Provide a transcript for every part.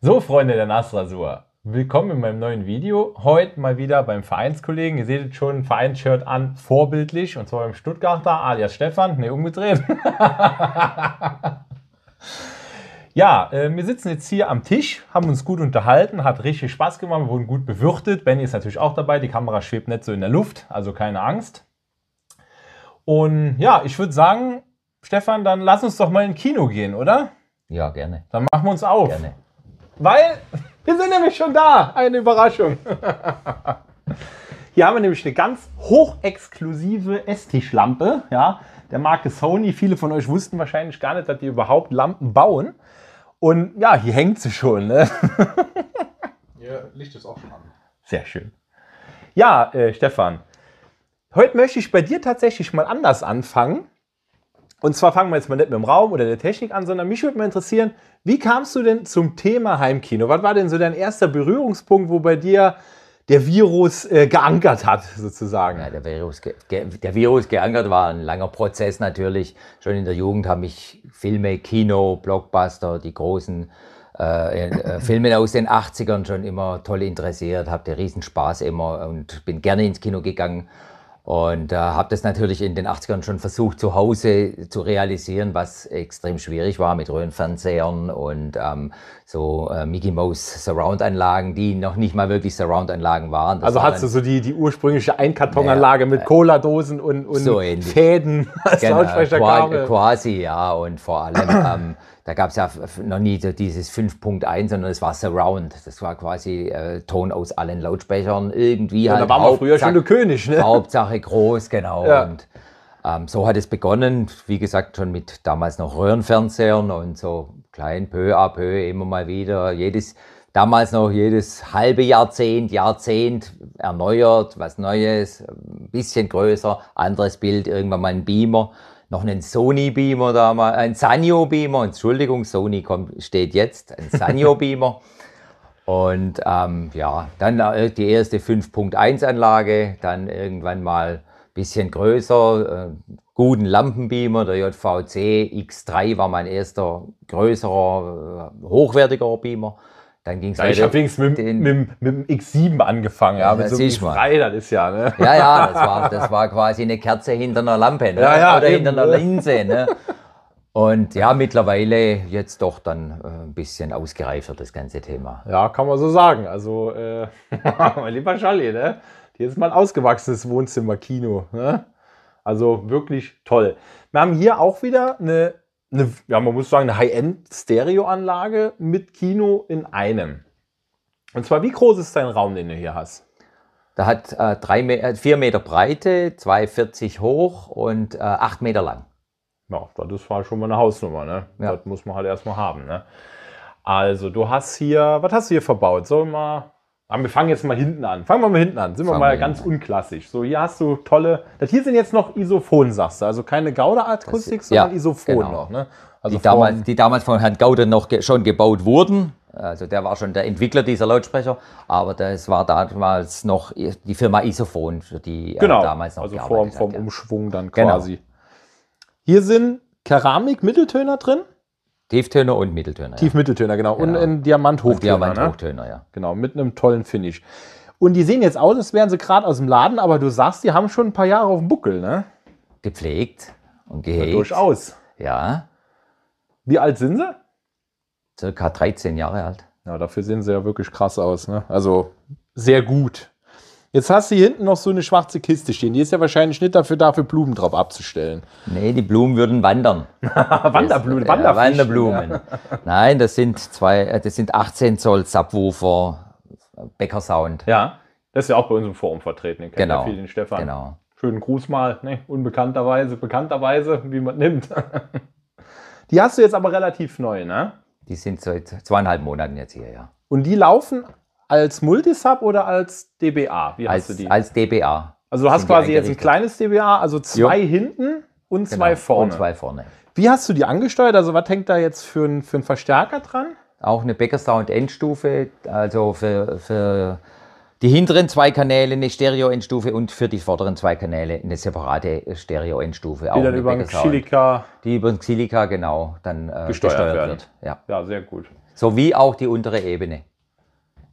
So, Freunde der Nassrasur, willkommen in meinem neuen Video. Heute mal wieder beim Vereinskollegen. Ihr seht schon Vereinsshirt an, vorbildlich, und zwar beim Stuttgarter, alias Stefan. Ne, umgedreht. ja, äh, wir sitzen jetzt hier am Tisch, haben uns gut unterhalten, hat richtig Spaß gemacht, wir wurden gut bewirtet. Benny ist natürlich auch dabei, die Kamera schwebt nicht so in der Luft, also keine Angst. Und ja, ich würde sagen, Stefan, dann lass uns doch mal ins Kino gehen, oder? Ja, gerne. Dann machen wir uns auf. Gerne. Weil wir sind nämlich schon da. Eine Überraschung. Hier haben wir nämlich eine ganz hochexklusive Esstischlampe, ja, der Marke Sony. Viele von euch wussten wahrscheinlich gar nicht, dass die überhaupt Lampen bauen. Und ja, hier hängt sie schon. Ne? ja, Licht ist auch schon an. Sehr schön. Ja, äh, Stefan, heute möchte ich bei dir tatsächlich mal anders anfangen. Und zwar fangen wir jetzt mal nicht mit dem Raum oder der Technik an, sondern mich würde mal interessieren, wie kamst du denn zum Thema Heimkino? Was war denn so dein erster Berührungspunkt, wo bei dir der Virus äh, geankert hat, sozusagen. Ja, der, Virus der Virus geankert war ein langer Prozess natürlich. Schon in der Jugend haben mich Filme, Kino, Blockbuster, die großen äh, äh, äh Filme aus den 80ern schon immer toll interessiert, habe den Riesenspaß immer und bin gerne ins Kino gegangen. Und äh, habe das natürlich in den 80ern schon versucht, zu Hause zu realisieren, was extrem schwierig war mit Röhrenfernsehern und ähm, so äh, Mickey Mouse Surround-Anlagen, die noch nicht mal wirklich Surround-Anlagen waren. Das also waren, hast du so die, die ursprüngliche Einkartonanlage ja, mit äh, Cola-Dosen und, und so Fäden als genau, Lautsprecherkabel. Quasi, ja. Und vor allem... Ähm, da gab es ja noch nie so dieses 5.1, sondern es war Surround. Das war quasi äh, Ton aus allen Lautsprechern irgendwie. Ja, halt da waren wir früher schon der König, ne? Hauptsache groß, genau. Ja. Und ähm, so hat es begonnen, wie gesagt, schon mit damals noch Röhrenfernsehern und so klein, peu à peu, immer mal wieder. Jedes, damals noch jedes halbe Jahrzehnt, Jahrzehnt erneuert, was Neues, ein bisschen größer, anderes Bild, irgendwann mal ein Beamer noch einen Sony Beamer da mal, ein Sanyo Beamer, Entschuldigung, Sony kommt, steht jetzt, ein Sanyo Beamer. Und ähm, ja, dann äh, die erste 5.1 Anlage, dann irgendwann mal ein bisschen größer, äh, guten Lampenbeamer, der JVC X3 war mein erster größerer, äh, hochwertiger Beamer. Dann es ja, ich habe wenigstens mit, den, mit, mit, dem X7 angefangen, ja, ja mit so einem frei, das ist ja, ne? Ja, ja, das war, das war quasi eine Kerze hinter einer Lampe ne? ja, ja, oder eben. hinter einer ne? Linse. Ne? Und ja, mittlerweile jetzt doch dann äh, ein bisschen ausgereifter, das ganze Thema. Ja, kann man so sagen. Also, äh, mein lieber Charlie, ne? Hier ist mal ein ausgewachsenes Wohnzimmer-Kino. Ne? Also wirklich toll. Wir haben hier auch wieder eine eine, ja, man muss sagen, eine High-End-Stereo-Anlage mit Kino in einem. Und zwar, wie groß ist dein Raum, den du hier hast? Der hat äh, drei, äh, vier Meter Breite, 2,40 hoch und äh, acht Meter lang. Ja, das ist schon mal eine Hausnummer, ne? Ja. Das muss man halt erstmal haben, ne? Also, du hast hier, was hast du hier verbaut? Soll mal aber wir fangen jetzt mal hinten an. Fangen wir mal hinten an. Sind wir mal ganz unklassisch. So, hier hast du tolle. Das hier sind jetzt noch Isophon, sagst du. Also keine Gauder-Akustik, sondern ja, Isophon genau. noch. Ne? Also die, damals, die damals von Herrn Gauder noch ge schon gebaut wurden. Also der war schon der Entwickler dieser Lautsprecher, aber das war damals noch die Firma Isophon, die genau. damals noch also gearbeitet vom, vom hat. Genau, ja. vom Umschwung dann genau. quasi. Genau. Hier sind Keramik-Mitteltöner drin. Tieftöner und Mitteltöner. Tief-Mitteltöner, genau. genau. Und ein Diamant-Hochtöner. Diamant-Hochtöner, ne? ja. Genau, mit einem tollen Finish. Und die sehen jetzt aus, als wären sie gerade aus dem Laden, aber du sagst, die haben schon ein paar Jahre auf dem Buckel, ne? Gepflegt und gehegt. Ja, durchaus. Ja. Wie alt sind sie? Circa 13 Jahre alt. Ja, dafür sehen sie ja wirklich krass aus, ne? Also sehr gut. Jetzt hast du hier hinten noch so eine schwarze Kiste stehen. Die ist ja wahrscheinlich nicht dafür da, für Blumen drauf abzustellen. Nee, die Blumen würden wandern. Wanderblumen, Wanderfischen. Wanderblumen. Nein, das sind, zwei, äh, das sind 18 Zoll Subwoofer, Becker Sound. Ja, das ist ja auch bei uns im Forum vertreten. Den genau. ja viel den Stefan. Genau. Schönen Gruß mal, ne? unbekannterweise, bekannterweise, wie man nimmt. die hast du jetzt aber relativ neu, ne? Die sind seit zweieinhalb Monaten jetzt hier, ja. Und die laufen als Multisub oder als DBA? Wie als, hast du die? Als DBA. Also du hast quasi jetzt ein kleines DBA, also zwei jo. hinten und genau, zwei genau, vorne. Und zwei vorne. Wie hast du die angesteuert? Also was hängt da jetzt für einen für Verstärker dran? Auch eine Becker Sound Endstufe, also für, für die hinteren zwei Kanäle eine Stereo-Endstufe und für die vorderen zwei Kanäle eine separate Stereo-Endstufe. Die auch dann über Xilika. Die über Xilika, genau, dann äh, gesteuert, gesteuert wird. Ja. ja, sehr gut. Sowie auch die untere Ebene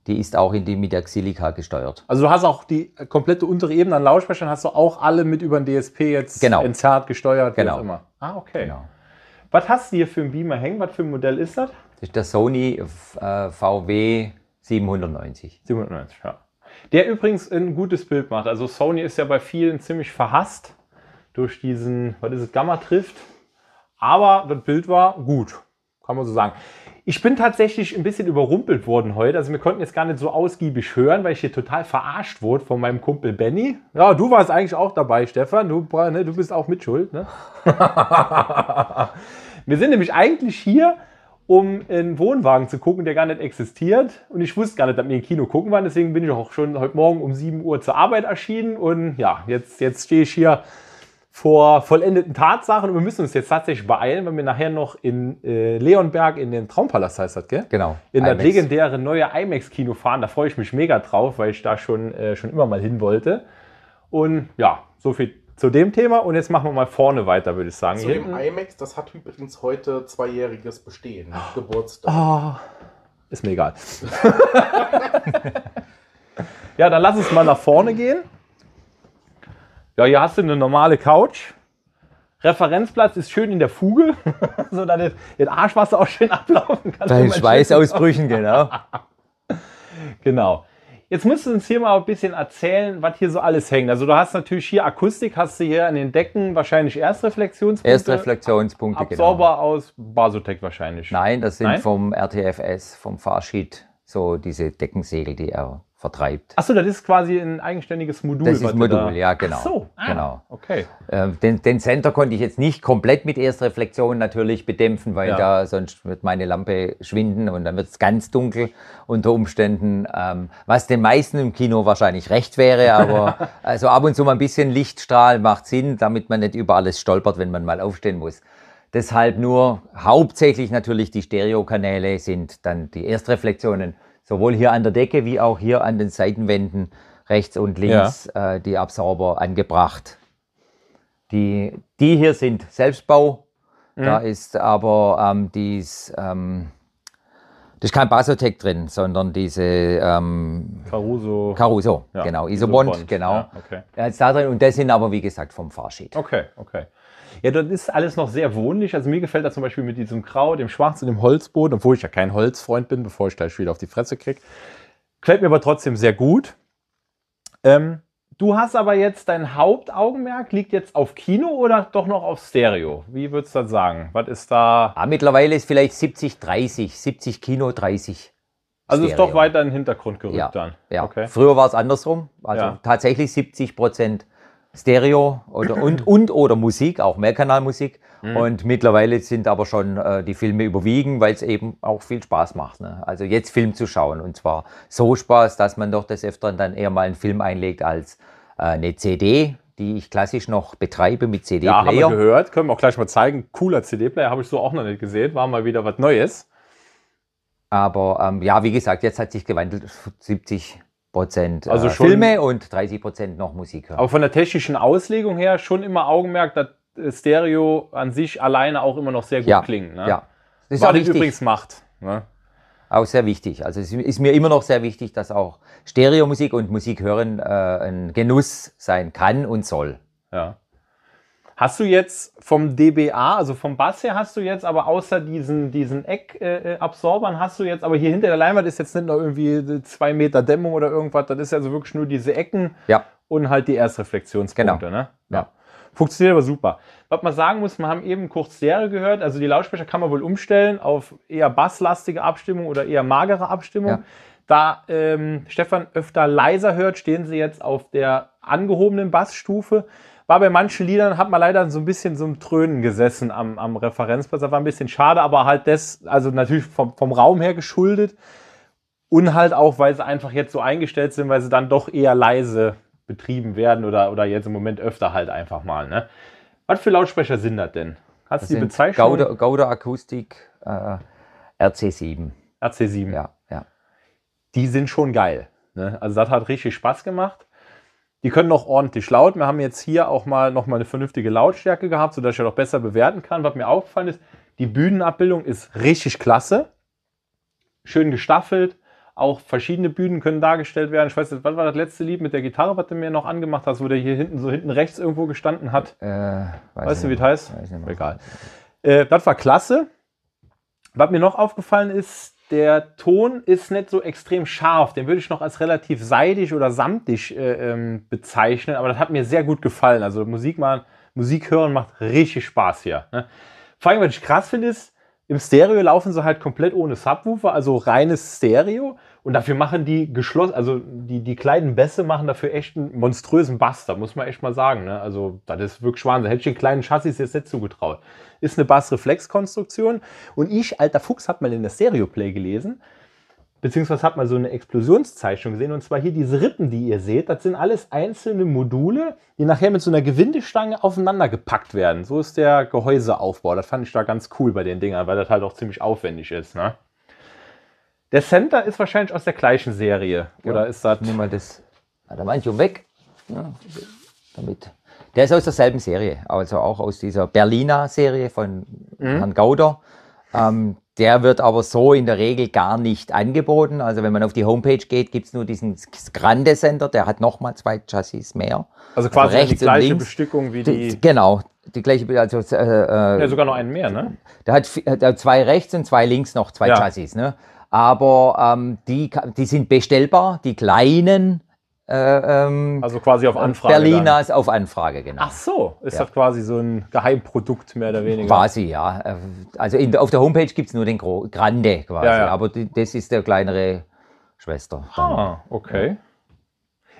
die ist auch in die mit der Xilika gesteuert. Also du hast auch die komplette untere Ebene an Lautsprechern, hast du auch alle mit über den DSP jetzt genau. entzerrt, gesteuert, genau. auch immer. Ah, okay. Genau. Was hast du hier für ein Beamer hängen? Was für ein Modell ist das? Das ist der Sony äh, VW 790. 790, ja. Der übrigens ein gutes Bild macht. Also Sony ist ja bei vielen ziemlich verhasst durch diesen, was ist es, Gamma-Trift. Aber das Bild war gut kann man so sagen. Ich bin tatsächlich ein bisschen überrumpelt worden heute. Also wir konnten jetzt gar nicht so ausgiebig hören, weil ich hier total verarscht wurde von meinem Kumpel Benny. Ja, du warst eigentlich auch dabei, Stefan. Du, ne, du bist auch mitschuld. Ne? wir sind nämlich eigentlich hier, um einen Wohnwagen zu gucken, der gar nicht existiert. Und ich wusste gar nicht, dass wir im Kino gucken waren. Deswegen bin ich auch schon heute Morgen um 7 Uhr zur Arbeit erschienen. Und ja, jetzt, jetzt stehe ich hier vor vollendeten Tatsachen und wir müssen uns jetzt tatsächlich beeilen, weil wir nachher noch in äh, Leonberg in den Traumpalast heißt das, gell? Genau. In IMAX. das legendäre neue IMAX-Kino fahren. Da freue ich mich mega drauf, weil ich da schon, äh, schon immer mal hin wollte. Und ja, so viel zu dem Thema und jetzt machen wir mal vorne weiter, würde ich sagen. Zu dem IMAX, das hat übrigens heute zweijähriges Bestehen, oh. Geburtstag. Oh, ist mir egal. ja, dann lass uns mal nach vorne gehen ja, hier hast du eine normale Couch. Referenzplatz ist schön in der Fuge, so dass das Arschwasser auch schön ablaufen kann. Bei Schweißausbrüchen, genau. genau. Jetzt musst du uns hier mal ein bisschen erzählen, was hier so alles hängt. Also du hast natürlich hier Akustik, hast du hier an den Decken wahrscheinlich Erstreflexionspunkte. Erstreflexionspunkte, genau. Absorber genau. aus Basotec wahrscheinlich. Nein, das sind Nein? vom RTFS, vom Farsheet, so diese Deckensegel, die er vertreibt. Achso, das ist quasi ein eigenständiges Modul. Das ist ein Modul, da. ja, genau. Ach so, ah, genau. okay. Ähm, den, den, Center konnte ich jetzt nicht komplett mit Erstreflexion natürlich bedämpfen, weil ja. da sonst wird meine Lampe schwinden und dann wird es ganz dunkel unter Umständen, ähm, was den meisten im Kino wahrscheinlich recht wäre, aber also ab und zu mal ein bisschen Lichtstrahl macht Sinn, damit man nicht über alles stolpert, wenn man mal aufstehen muss. Deshalb nur hauptsächlich natürlich die Stereokanäle sind dann die Erstreflexionen sowohl hier an der Decke wie auch hier an den Seitenwänden rechts und links ja. äh, die Absorber angebracht. Die, die hier sind Selbstbau. Mhm. Da ist aber ähm, dies, ähm, das ist kein Basotec drin, sondern diese ähm, Caruso. Caruso, ja. genau. Isobond, Isobond. genau. Ja, okay. Da ist da drin und das sind aber wie gesagt vom Fahrsheet. Okay, okay. Ja, dort ist alles noch sehr wohnlich. Also mir gefällt das zum Beispiel mit diesem Kraut, dem Schwarz und dem Holzboden, obwohl ich ja kein Holzfreund bin, bevor ich gleich wieder auf die Fresse kriege. Gefällt mir aber trotzdem sehr gut. Ähm, du hast aber jetzt dein Hauptaugenmerk liegt jetzt auf Kino oder doch noch auf Stereo? Wie würdest du das sagen? Was ist da? Ah, mittlerweile ist vielleicht 70, 30, 70 Kino, 30. Also Stereo. ist doch weiter in den Hintergrund gerückt ja, dann. Ja. Okay. Früher war es andersrum. Also ja. tatsächlich 70 Prozent Stereo oder, und, und oder Musik, auch Mehrkanalmusik. Mhm. Und mittlerweile sind aber schon äh, die Filme überwiegen, weil es eben auch viel Spaß macht. Ne? Also jetzt Film zu schauen und zwar so Spaß, dass man doch des Öfteren dann eher mal einen Film einlegt als äh, eine CD, die ich klassisch noch betreibe mit CD-Player. Ja, haben wir gehört, können wir auch gleich mal zeigen. Cooler CD-Player, habe ich so auch noch nicht gesehen, war mal wieder was Neues. Aber ähm, ja, wie gesagt, jetzt hat sich gewandelt, 70 Prozent äh, also schon, Filme und 30 Prozent noch Musik hören. Aber von der technischen Auslegung her schon immer Augenmerk, dass äh, Stereo an sich alleine auch immer noch sehr gut ja, klingt. Ne? Ja, das ist Was auch übrigens macht. Ne? Auch sehr wichtig. Also es ist mir immer noch sehr wichtig, dass auch Stereomusik und Musik hören äh, ein Genuss sein kann und soll. Ja. Hast du jetzt vom DBA, also vom Bass her, hast du jetzt aber außer diesen, diesen Eckabsorbern, äh, äh hast du jetzt, aber hier hinter der Leinwand ist jetzt nicht noch irgendwie äh, zwei Meter Dämmung oder irgendwas, das ist also wirklich nur diese Ecken ja. und halt die Erstreflexionspunkte. Genau. Ne? Ja. Funktioniert aber super. Was man sagen muss, wir haben eben kurz Serie gehört, also die Lautsprecher kann man wohl umstellen auf eher basslastige Abstimmung oder eher magere Abstimmung. Ja. Da ähm, Stefan öfter leiser hört, stehen sie jetzt auf der angehobenen Bassstufe war bei manchen Liedern, hat man leider so ein bisschen so ein Trönen gesessen am, am Referenzplatz. Das war ein bisschen schade, aber halt das, also natürlich vom, vom Raum her geschuldet. Und halt auch, weil sie einfach jetzt so eingestellt sind, weil sie dann doch eher leise betrieben werden oder, oder jetzt im Moment öfter halt einfach mal. Ne? Was für Lautsprecher sind das denn? Hast das du die Bezeichnung? Gouda, Gauder Akustik äh, RC7. RC7. Ja, ja. Die sind schon geil. Ne? Also das hat richtig Spaß gemacht. Die können noch ordentlich laut. Wir haben jetzt hier auch mal noch mal eine vernünftige Lautstärke gehabt, sodass ich ja noch besser bewerten kann. Was mir aufgefallen ist, die Bühnenabbildung ist richtig klasse. Schön gestaffelt. Auch verschiedene Bühnen können dargestellt werden. Ich weiß nicht, was war das letzte Lied mit der Gitarre, was du mir noch angemacht hast, wo der hier hinten so hinten rechts irgendwo gestanden hat? Äh, weiß weißt du, wie das heißt? Egal. Äh, das war klasse. Was mir noch aufgefallen ist, der Ton ist nicht so extrem scharf. Den würde ich noch als relativ seidig oder samtig äh, ähm, bezeichnen, aber das hat mir sehr gut gefallen. Also Musik, mal, Musik hören macht richtig Spaß hier. Ne? Vor allem, was ich krass finde, ist, im Stereo laufen sie halt komplett ohne Subwoofer, also reines Stereo. Und dafür machen die geschlossen, also die, die kleinen Bässe machen dafür echt einen monströsen Bass, da muss man echt mal sagen. Ne? Also das ist wirklich Wahnsinn. Hätte ich den kleinen Chassis jetzt nicht zugetraut. Ist eine Bassreflexkonstruktion. Und ich, alter Fuchs, hat mal in der Stereo Play gelesen, beziehungsweise hat mal so eine Explosionszeichnung gesehen. Und zwar hier diese Rippen, die ihr seht, das sind alles einzelne Module, die nachher mit so einer Gewindestange aufeinander gepackt werden. So ist der Gehäuseaufbau. Das fand ich da ganz cool bei den Dingern, weil das halt auch ziemlich aufwendig ist. Ne? Der Center ist wahrscheinlich aus der gleichen Serie. Ja, oder ist das. Nimm mal das. da meint ich weg. Ja, ne, damit. Der ist aus derselben Serie, also auch aus dieser Berliner Serie von mhm. Herrn Gauder. Ähm, der wird aber so in der Regel gar nicht angeboten. Also wenn man auf die Homepage geht, gibt es nur diesen Grande Center, der hat nochmal zwei Chassis mehr. Also, also quasi also die gleiche links. Bestückung wie die, die. Genau, die gleiche also, äh, äh, Ja, sogar noch einen mehr, ne? Der hat, äh, der hat, zwei rechts und zwei links noch, zwei ja. Chassis, ne? aber ähm, die, die sind bestellbar, die kleinen. Äh, ähm, also quasi auf äh, Anfrage. Berliner ist auf Anfrage, genau. Ach so, ist ja. das quasi so ein Geheimprodukt mehr oder weniger? Quasi, ja. Äh, also in, auf der Homepage gibt es nur den Gro Grande quasi, ja, ja. aber die, das ist der kleinere Schwester. Ah, okay.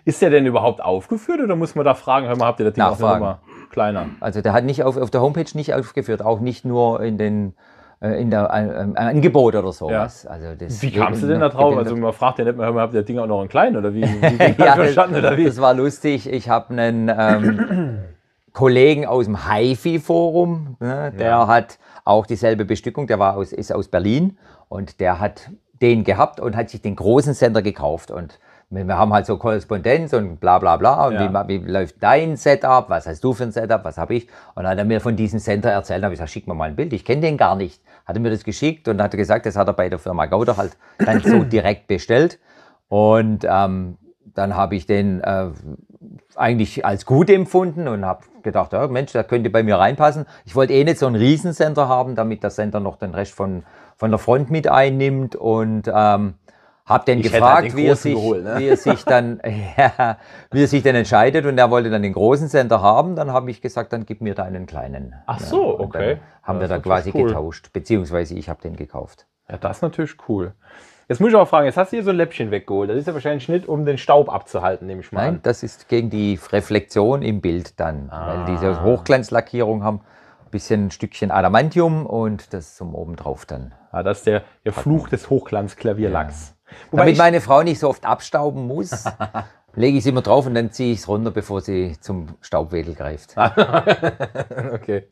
Ist der denn überhaupt aufgeführt oder muss man da fragen, hör mal, habt ihr das Ding Nachfragen. auf der Nummer kleiner? Also der hat nicht auf, auf der Homepage nicht aufgeführt, auch nicht nur in den äh, in der, ähm, Angebot oder sowas. Ja. Also das wie kamst du denn da drauf? Also man fragt ja nicht mehr, habt ihr Ding auch noch einen kleinen oder wie? wie ja, verstanden, oder wie? Das war lustig. Ich habe einen ähm, Kollegen aus dem HiFi-Forum, ne? der ja. hat auch dieselbe Bestückung, der war aus, ist aus Berlin und der hat den gehabt und hat sich den großen Sender gekauft und wir haben halt so Korrespondenz und bla bla bla. Und ja. wie, wie, läuft dein Setup? Was hast du für ein Setup? Was habe ich? Und dann hat er mir von diesem Center erzählt. Da habe ich gesagt, schick mir mal ein Bild. Ich kenne den gar nicht hat er mir das geschickt und hat gesagt, das hat er bei der Firma Gauder halt dann so direkt bestellt. Und ähm, dann habe ich den äh, eigentlich als gut empfunden und habe gedacht, ja, Mensch, da könnte bei mir reinpassen. Ich wollte eh nicht so einen Riesensender haben, damit der Sender noch den Rest von, von der Front mit einnimmt. Und ähm, hab den ich halt gefragt, den wie, er sich, geholt, ne? wie, er sich, dann, ja, wie er sich dann entscheidet und er wollte dann den großen Sender haben. Dann habe ich gesagt, dann gib mir da einen kleinen. Ach so, und okay. haben ja, wir da quasi cool. getauscht, beziehungsweise ich habe den gekauft. Ja, das ist natürlich cool. Jetzt muss ich auch fragen, jetzt hast du hier so ein Läppchen weggeholt. Das ist ja wahrscheinlich ein Schnitt, um den Staub abzuhalten, nehme ich mal. Nein, an. das ist gegen die Reflexion im Bild dann. Ah. Weil diese Hochglanzlackierung haben ein bisschen ein Stückchen Adamantium und das zum oben drauf dann. Ah, das ist der, der Fluch des Hochglanzklavierlacks. Ja. Wobei Damit meine Frau nicht so oft abstauben muss, lege ich es immer drauf und dann ziehe ich es runter, bevor sie zum Staubwedel greift. okay.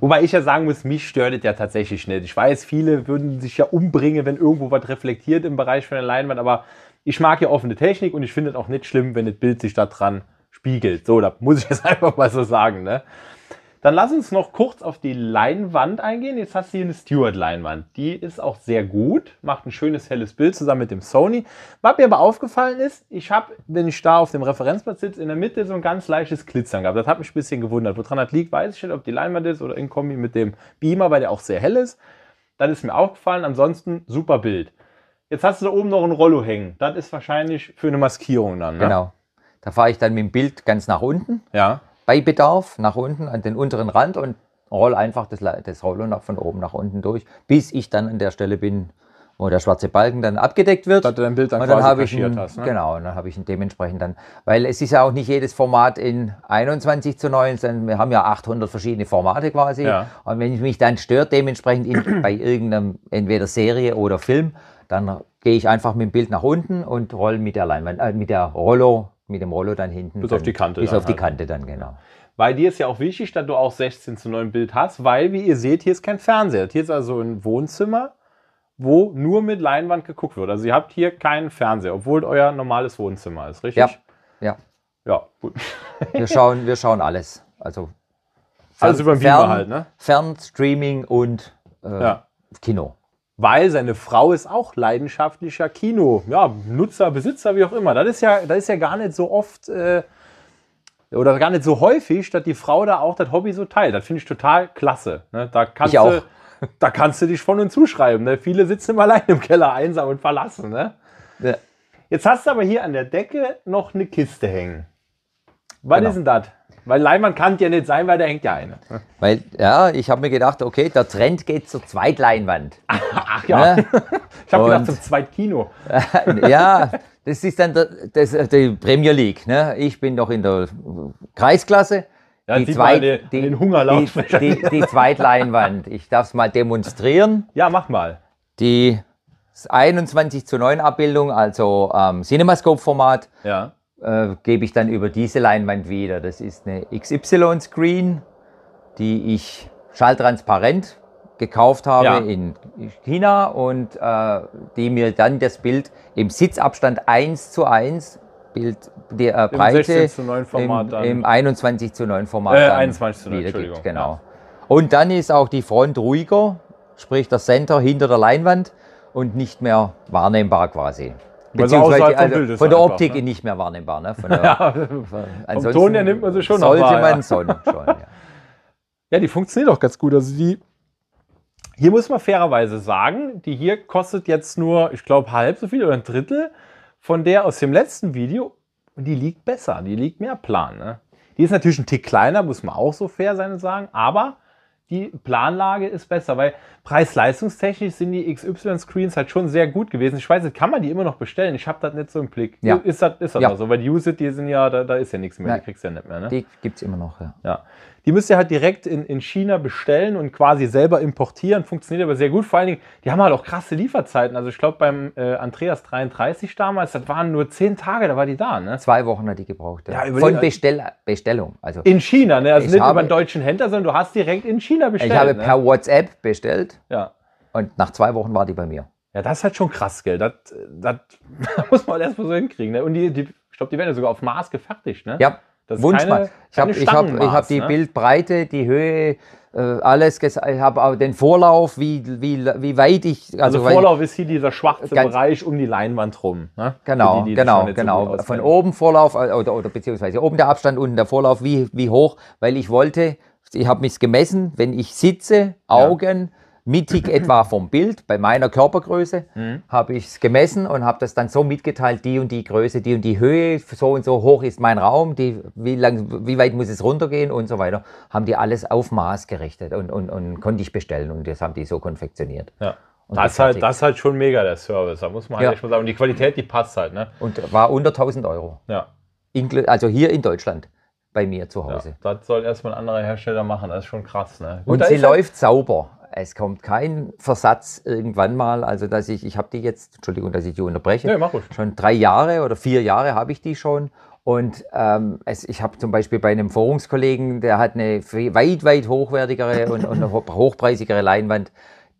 Wobei ich ja sagen muss, mich stört es ja tatsächlich nicht. Ich weiß, viele würden sich ja umbringen, wenn irgendwo was reflektiert im Bereich von der Leinwand, aber ich mag ja offene Technik und ich finde es auch nicht schlimm, wenn das Bild sich da dran spiegelt. So, da muss ich es einfach mal so sagen. Ne? Dann lass uns noch kurz auf die Leinwand eingehen. Jetzt hast du hier eine Stewart-Leinwand. Die ist auch sehr gut, macht ein schönes helles Bild zusammen mit dem Sony. Was mir aber aufgefallen ist, ich habe, wenn ich da auf dem Referenzplatz sitze, in der Mitte so ein ganz leichtes Glitzern gehabt. Das hat mich ein bisschen gewundert. Woran das liegt, weiß ich nicht, ob die Leinwand ist oder in Kombi mit dem Beamer, weil der auch sehr hell ist. Das ist mir aufgefallen. Ansonsten super Bild. Jetzt hast du da oben noch ein Rollo hängen. Das ist wahrscheinlich für eine Maskierung dann. Ne? Genau. Da fahre ich dann mit dem Bild ganz nach unten. Ja bei Bedarf nach unten an den unteren Rand und roll einfach das, das Rollo nach, von oben nach unten durch, bis ich dann an der Stelle bin, wo der schwarze Balken dann abgedeckt wird. Dass du dein Bild dann, dann quasi ich einen, hast. Ne? Genau, dann habe ich ihn dementsprechend dann, weil es ist ja auch nicht jedes Format in 21 zu 9, sondern wir haben ja 800 verschiedene Formate quasi. Ja. Und wenn es mich dann stört, dementsprechend in, bei irgendeinem, entweder Serie oder Film, dann gehe ich einfach mit dem Bild nach unten und roll mit der Leinwand, äh, mit der Rollo mit dem Rollo dann hinten. Bis dann, auf die Kante. Bis dann auf dann die halt. Kante dann, genau. Weil dir ist ja auch wichtig, dass du auch 16 zu 9 Bild hast, weil, wie ihr seht, hier ist kein Fernseher. Hier ist also ein Wohnzimmer, wo nur mit Leinwand geguckt wird. Also ihr habt hier keinen Fernseher, obwohl euer normales Wohnzimmer ist, richtig? Ja. Ja. Ja, gut. wir, schauen, wir schauen alles. Also Fern, alles über den Fern, halt, ne? Fernstreaming und äh, ja. Kino weil seine Frau ist auch leidenschaftlicher Kino, ja, Nutzer, Besitzer, wie auch immer. Das ist ja, das ist ja gar nicht so oft äh, oder gar nicht so häufig, dass die Frau da auch das Hobby so teilt. Das finde ich total klasse. Ne? Da kannst ich auch. Du, da kannst du dich von und zuschreiben. Ne? Viele sitzen immer allein im Keller einsam und verlassen. Ne? Ja. Jetzt hast du aber hier an der Decke noch eine Kiste hängen. Was genau. ist denn das? Weil Leinwand kann ja nicht sein, weil da hängt ja einer. Weil, ja, ich habe mir gedacht, okay, der Trend geht zur Zweitleinwand. Ach ja. Ne? Ich habe gedacht, zum Zweitkino. ja, das ist dann der, das, die Premier League. Ne? Ich bin noch in der Kreisklasse. Ja, die, zweit, den, die, den die, die, die Zweitleinwand. Ich darf es mal demonstrieren. Ja, mach mal. Die 21 zu 9 Abbildung, also ähm, Cinemascope-Format. Ja äh, gebe ich dann über diese Leinwand wieder. Das ist eine XY-Screen, die ich schalltransparent gekauft habe ja. in China und äh, die mir dann das Bild im Sitzabstand 1 zu 1 Bild der äh, Breite Im, zu 9 Format im, dann. im 21 zu 9 Format äh, 21 zu 9, Gibt, genau. Ja. Und dann ist auch die Front ruhiger, sprich der Center hinter der Leinwand und nicht mehr wahrnehmbar quasi. Beziehungsweise die, also von der Optik ne? nicht mehr wahrnehmbar. Ne? Von der, ja, vom Ton her nimmt man sie schon Sollte man ja. schon, ja. ja, die funktioniert auch ganz gut. Also die, hier muss man fairerweise sagen, die hier kostet jetzt nur, ich glaube, halb so viel oder ein Drittel von der aus dem letzten Video. Und die liegt besser, die liegt mehr plan. Ne? Die ist natürlich ein Tick kleiner, muss man auch so fair sein und sagen, aber die Planlage ist besser, weil preis-leistungstechnisch sind die XY-Screens halt schon sehr gut gewesen. Ich weiß nicht, kann man die immer noch bestellen? Ich habe das nicht so im Blick. Ja. Ist das, ist das ja. so? Weil die Uset, die sind ja, da, da ist ja nichts mehr, Nein. die kriegst du ja nicht mehr. Ne? Die gibt es immer noch, ja. ja. Die müsst ihr halt direkt in, in China bestellen und quasi selber importieren. Funktioniert aber sehr gut. Vor allen Dingen, die haben halt auch krasse Lieferzeiten. Also ich glaube beim äh, Andreas 33 damals, das waren nur zehn Tage, da war die da. Ne? Zwei Wochen hat die gebraucht. Ja. Ja, Von Bestell Bestellung. Also in China, ne? Also nicht über einen deutschen Händler, sondern du hast direkt in China China bestellt. Ich habe ne? per WhatsApp bestellt. Ja. Und nach zwei Wochen war die bei mir. Ja, das ist halt schon krass, gell? Das, das muss man erstmal so hinkriegen. Ne? Und die, die ich glaube, die werden ja sogar auf Maß gefertigt, ne? Ja. Wunschmaß. ich habe ich hab, hab die ne? Bildbreite, die Höhe, äh, alles. Ich habe auch den Vorlauf, wie, wie, wie weit ich. Also, also Vorlauf ist hier dieser schwarze Bereich um die Leinwand rum. Ne? Genau, die, die genau, genau. So Von oben Vorlauf äh, oder, oder beziehungsweise oben der Abstand, unten der Vorlauf, wie, wie hoch, weil ich wollte ich habe mich gemessen, wenn ich sitze, Augen, ja. mittig etwa vom Bild, bei meiner Körpergröße, mhm. habe ich es gemessen und habe das dann so mitgeteilt, die und die Größe, die und die Höhe, so und so hoch ist mein Raum, die, wie, lang, wie weit muss es runtergehen und so weiter. Haben die alles auf Maß gerichtet und, und, und konnte ich bestellen und das haben die so konfektioniert. Ja. Das ist, halt, das ist halt schon mega, der Service, da muss man halt echt mal sagen. Und die Qualität, die passt halt. Ne? Und war unter 1000 Euro. Ja. Inkl also hier in Deutschland bei mir zu Hause. Ja, das soll erstmal ein anderer Hersteller machen, das ist schon krass. Ne? Gut, und sie läuft sauber. Es kommt kein Versatz irgendwann mal. Also, dass ich, ich habe die jetzt, Entschuldigung, dass ich die unterbreche, nee, mach ruhig. schon drei Jahre oder vier Jahre habe ich die schon. Und ähm, es, ich habe zum Beispiel bei einem Forumskollegen, der hat eine weit, weit hochwertigere und, und hochpreisigere Leinwand,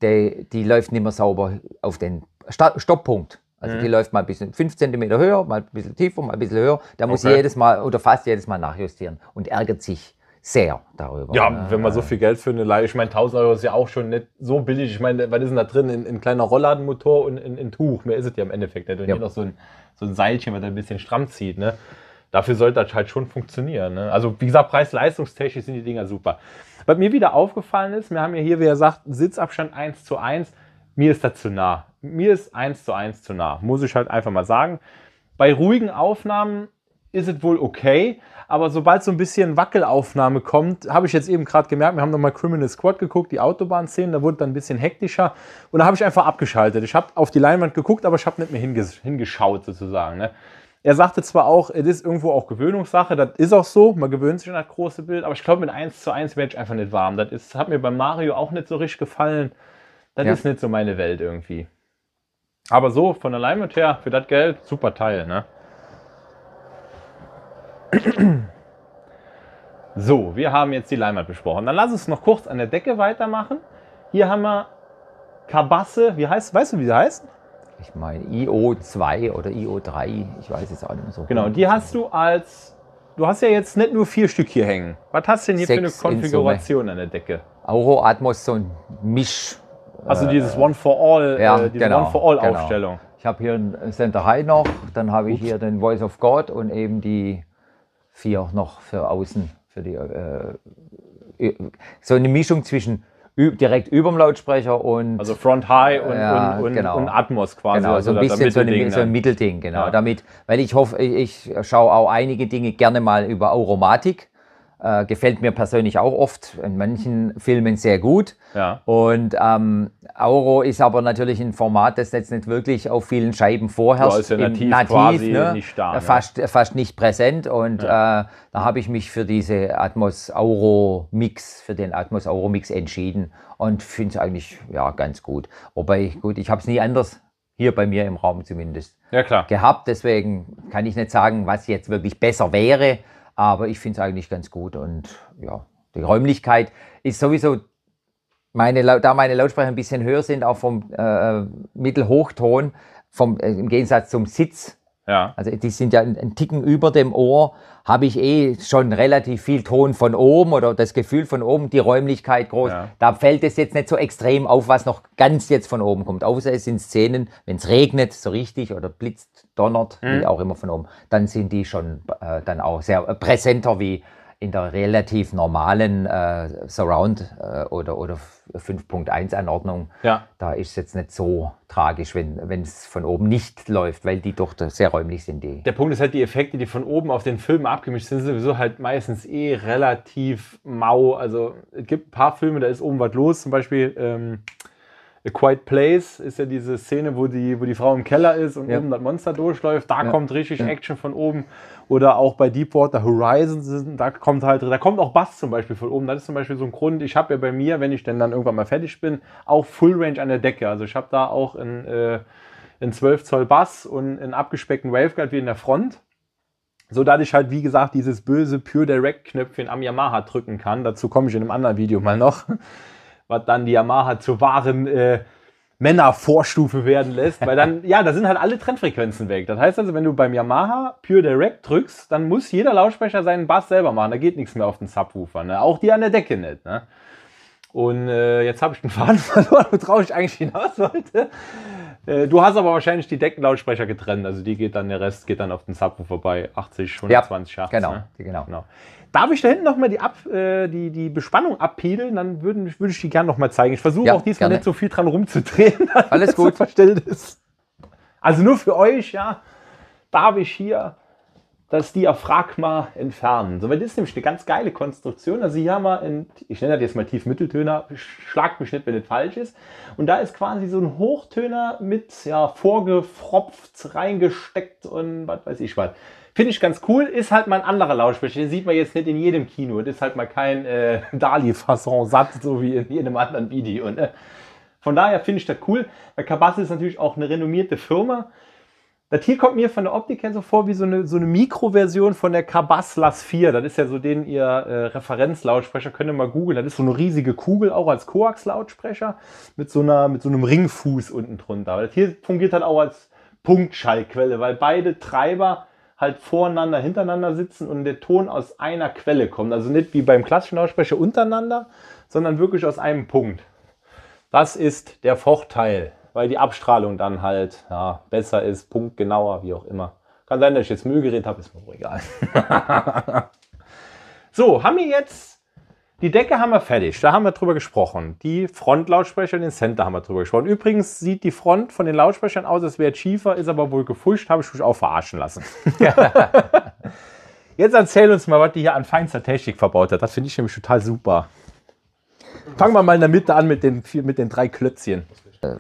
die, die läuft nicht mehr sauber auf den Sta Stopppunkt. Also mhm. die läuft mal ein bisschen fünf Zentimeter höher, mal ein bisschen tiefer, mal ein bisschen höher. Da muss okay. jedes Mal oder fast jedes Mal nachjustieren und ärgert sich sehr darüber. Ja, ne? wenn man so viel Geld für eine Leihe, ich meine, 1000 Euro ist ja auch schon nicht so billig. Ich meine, was ist denn da drin? Ein, ein kleiner Rollladenmotor und ein, ein, Tuch. Mehr ist es ja im Endeffekt nicht. Und ja. hier noch so ein, so ein Seilchen, was ein bisschen stramm zieht. Ne? Dafür sollte das halt schon funktionieren. Ne? Also, wie gesagt, preis-leistungstechnisch sind die Dinger super. Was mir wieder aufgefallen ist, wir haben ja hier, wie er sagt, Sitzabstand 1 zu 1 mir ist das zu nah. Mir ist eins zu eins zu nah, muss ich halt einfach mal sagen. Bei ruhigen Aufnahmen ist es wohl okay, aber sobald so ein bisschen Wackelaufnahme kommt, habe ich jetzt eben gerade gemerkt, wir haben nochmal Criminal Squad geguckt, die Autobahnszenen, da wurde dann ein bisschen hektischer und da habe ich einfach abgeschaltet. Ich habe auf die Leinwand geguckt, aber ich habe nicht mehr hingeschaut sozusagen. Ne? Er sagte zwar auch, es ist irgendwo auch Gewöhnungssache, das ist auch so, man gewöhnt sich an das große Bild, aber ich glaube, mit 1 zu 1 werde ich einfach nicht warm. Das ist, hat mir bei Mario auch nicht so richtig gefallen. Das ja. ist nicht so meine Welt irgendwie. Aber so, von der Leinwand her, für das Geld, super Teil, ne? So, wir haben jetzt die Leinwand besprochen. Dann lass uns noch kurz an der Decke weitermachen. Hier haben wir Kabasse, wie heißt, weißt du, wie sie heißt? Ich meine IO2 oder IO3, ich weiß jetzt auch nicht mehr so. Genau, die hast du als, du hast ja jetzt nicht nur vier Stück hier hängen. Was hast du denn hier Sechs für eine Konfiguration an der Decke? Auro Atmos, so ein Misch. Also dieses One for All, äh, ja, äh, diese genau, One for All genau. Aufstellung. Ich habe hier einen Center High noch, dann habe ich Ups. hier den Voice of God und eben die vier noch für außen, für die äh, so eine Mischung zwischen direkt über dem Lautsprecher und. Also Front High und, ja, und, und, genau. und Atmos quasi. Genau, also so ein bisschen so, eine, so, ein Mittelding, genau. Ja. Damit, weil ich hoffe, ich, ich schaue auch einige Dinge gerne mal über Aromatik äh, gefällt mir persönlich auch oft in manchen Filmen sehr gut. Ja. Und ähm, Auro ist aber natürlich ein Format, das jetzt nicht wirklich auf vielen Scheiben vorherrscht. Ja, ja nativ, nativ ne? nicht da, fast, ja. fast nicht präsent. Und äh, da habe ich mich für diese Atmos Auro Mix, für den Atmos Auro Mix entschieden und finde es eigentlich ja, ganz gut. Wobei, gut, ich habe es nie anders hier bei mir im Raum zumindest ja, gehabt. Deswegen kann ich nicht sagen, was jetzt wirklich besser wäre. Aber ich finde es eigentlich ganz gut und ja, die Räumlichkeit ist sowieso, meine, da meine Lautsprecher ein bisschen höher sind, auch vom äh, äh Mittelhochton, vom, äh, im Gegensatz zum Sitz, ja. Also die sind ja einen Ticken über dem Ohr, habe ich eh schon relativ viel Ton von oben oder das Gefühl von oben, die Räumlichkeit groß. Ja. Da fällt es jetzt nicht so extrem auf, was noch ganz jetzt von oben kommt. Außer es sind Szenen, wenn es regnet, so richtig oder blitzt, donnert, mhm. wie auch immer von oben, dann sind die schon äh, dann auch sehr präsenter wie in der relativ normalen äh, Surround äh, oder, oder 5.1-Anordnung, ja. da ist es jetzt nicht so tragisch, wenn es von oben nicht läuft, weil die doch sehr räumlich sind. Die. Der Punkt ist halt, die Effekte, die von oben auf den Filmen abgemischt sind, sind sowieso halt meistens eh relativ mau. Also es gibt ein paar Filme, da ist oben was los, zum Beispiel ähm, A Quiet Place ist ja diese Szene, wo die, wo die Frau im Keller ist und ja. oben das Monster durchläuft. Da ja. kommt richtig ja. Action von oben. Oder auch bei Deepwater Horizon, da kommt halt, da kommt auch Bass zum Beispiel von oben. Das ist zum Beispiel so ein Grund. Ich habe ja bei mir, wenn ich denn dann irgendwann mal fertig bin, auch Full Range an der Decke. Also ich habe da auch einen, äh, einen 12 Zoll Bass und einen abgespeckten Waveguard wie in der Front. So dass ich halt, wie gesagt, dieses böse Pure Direct Knöpfchen am Yamaha drücken kann. Dazu komme ich in einem anderen Video mal noch was dann die Yamaha zur wahren äh, Männervorstufe werden lässt, weil dann, ja, da sind halt alle Trendfrequenzen weg. Das heißt also, wenn du beim Yamaha Pure Direct drückst, dann muss jeder Lautsprecher seinen Bass selber machen. Da geht nichts mehr auf den Subwoofer. Ne? Auch die an der Decke nicht. Ne? Und äh, jetzt habe ich den Faden verloren, worauf ich eigentlich hinaus wollte. Äh, du hast aber wahrscheinlich die Deckenlautsprecher getrennt, also die geht dann, der Rest geht dann auf den Subwoofer vorbei, 80, 120 ja, Hertz. Genau, ne? genau. genau. Darf ich da hinten nochmal die, äh, die, die Bespannung abpedeln? Dann würde würd ich die gerne nochmal zeigen. Ich versuche ja, auch diesmal gerne. nicht so viel dran rumzudrehen. Alles gut. So verstellt ist. Also nur für euch, ja, darf ich hier das Diaphragma entfernen. das ist nämlich eine ganz geile Konstruktion. Also hier haben wir, einen, ich nenne das jetzt mal Tiefmitteltöner, schlag mich nicht, wenn das falsch ist. Und da ist quasi so ein Hochtöner mit ja, vorgefropft, reingesteckt und was weiß ich was. Finde ich ganz cool, ist halt mal ein anderer Lautsprecher. Den sieht man jetzt nicht in jedem Kino. Das ist halt mal kein äh, Dali-Fasson satt, so wie in jedem anderen Video. Und, ne? äh, von daher finde ich das cool. Weil Cabas ist natürlich auch eine renommierte Firma das hier kommt mir von der Optik her so vor wie so eine, so eine Mikroversion von der Cabas Las 4. Das ist ja so den ihr äh, Referenzlautsprecher, könnt ihr mal googeln. Das ist so eine riesige Kugel, auch als Koax-Lautsprecher, mit, so mit so einem Ringfuß unten drunter. Aber das hier fungiert halt auch als Punktschallquelle, weil beide Treiber halt voreinander, hintereinander sitzen und der Ton aus einer Quelle kommt. Also nicht wie beim klassischen Lautsprecher untereinander, sondern wirklich aus einem Punkt. Das ist der Vorteil weil die Abstrahlung dann halt ja, besser ist, punktgenauer, wie auch immer. Kann sein, dass ich jetzt Müllgerät habe, ist mir auch egal. so, haben wir jetzt die Decke haben wir fertig, da haben wir drüber gesprochen. Die Frontlautsprecher und den Center haben wir drüber gesprochen. Übrigens sieht die Front von den Lautsprechern aus, als wäre schiefer, ist aber wohl gefuscht, habe ich mich auch verarschen lassen. Jetzt erzähl uns mal, was die hier an feinster Technik verbaut hat. Das finde ich nämlich total super. Fangen wir mal in der Mitte an mit den, mit den drei Klötzchen.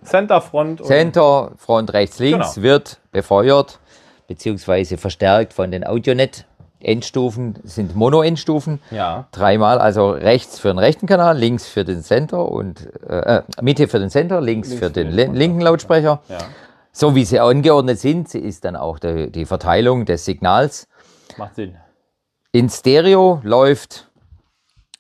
Centerfront. Center, Front rechts, links genau. wird befeuert bzw. verstärkt von den Audionet. Endstufen sind Mono-Endstufen. Ja. Dreimal, also rechts für den rechten Kanal, links für den Center und äh, äh Mitte für den Center, links, links für den, den linken Lautsprecher. Ja. So wie sie angeordnet sind, ist dann auch die, die Verteilung des Signals. Macht Sinn. In Stereo läuft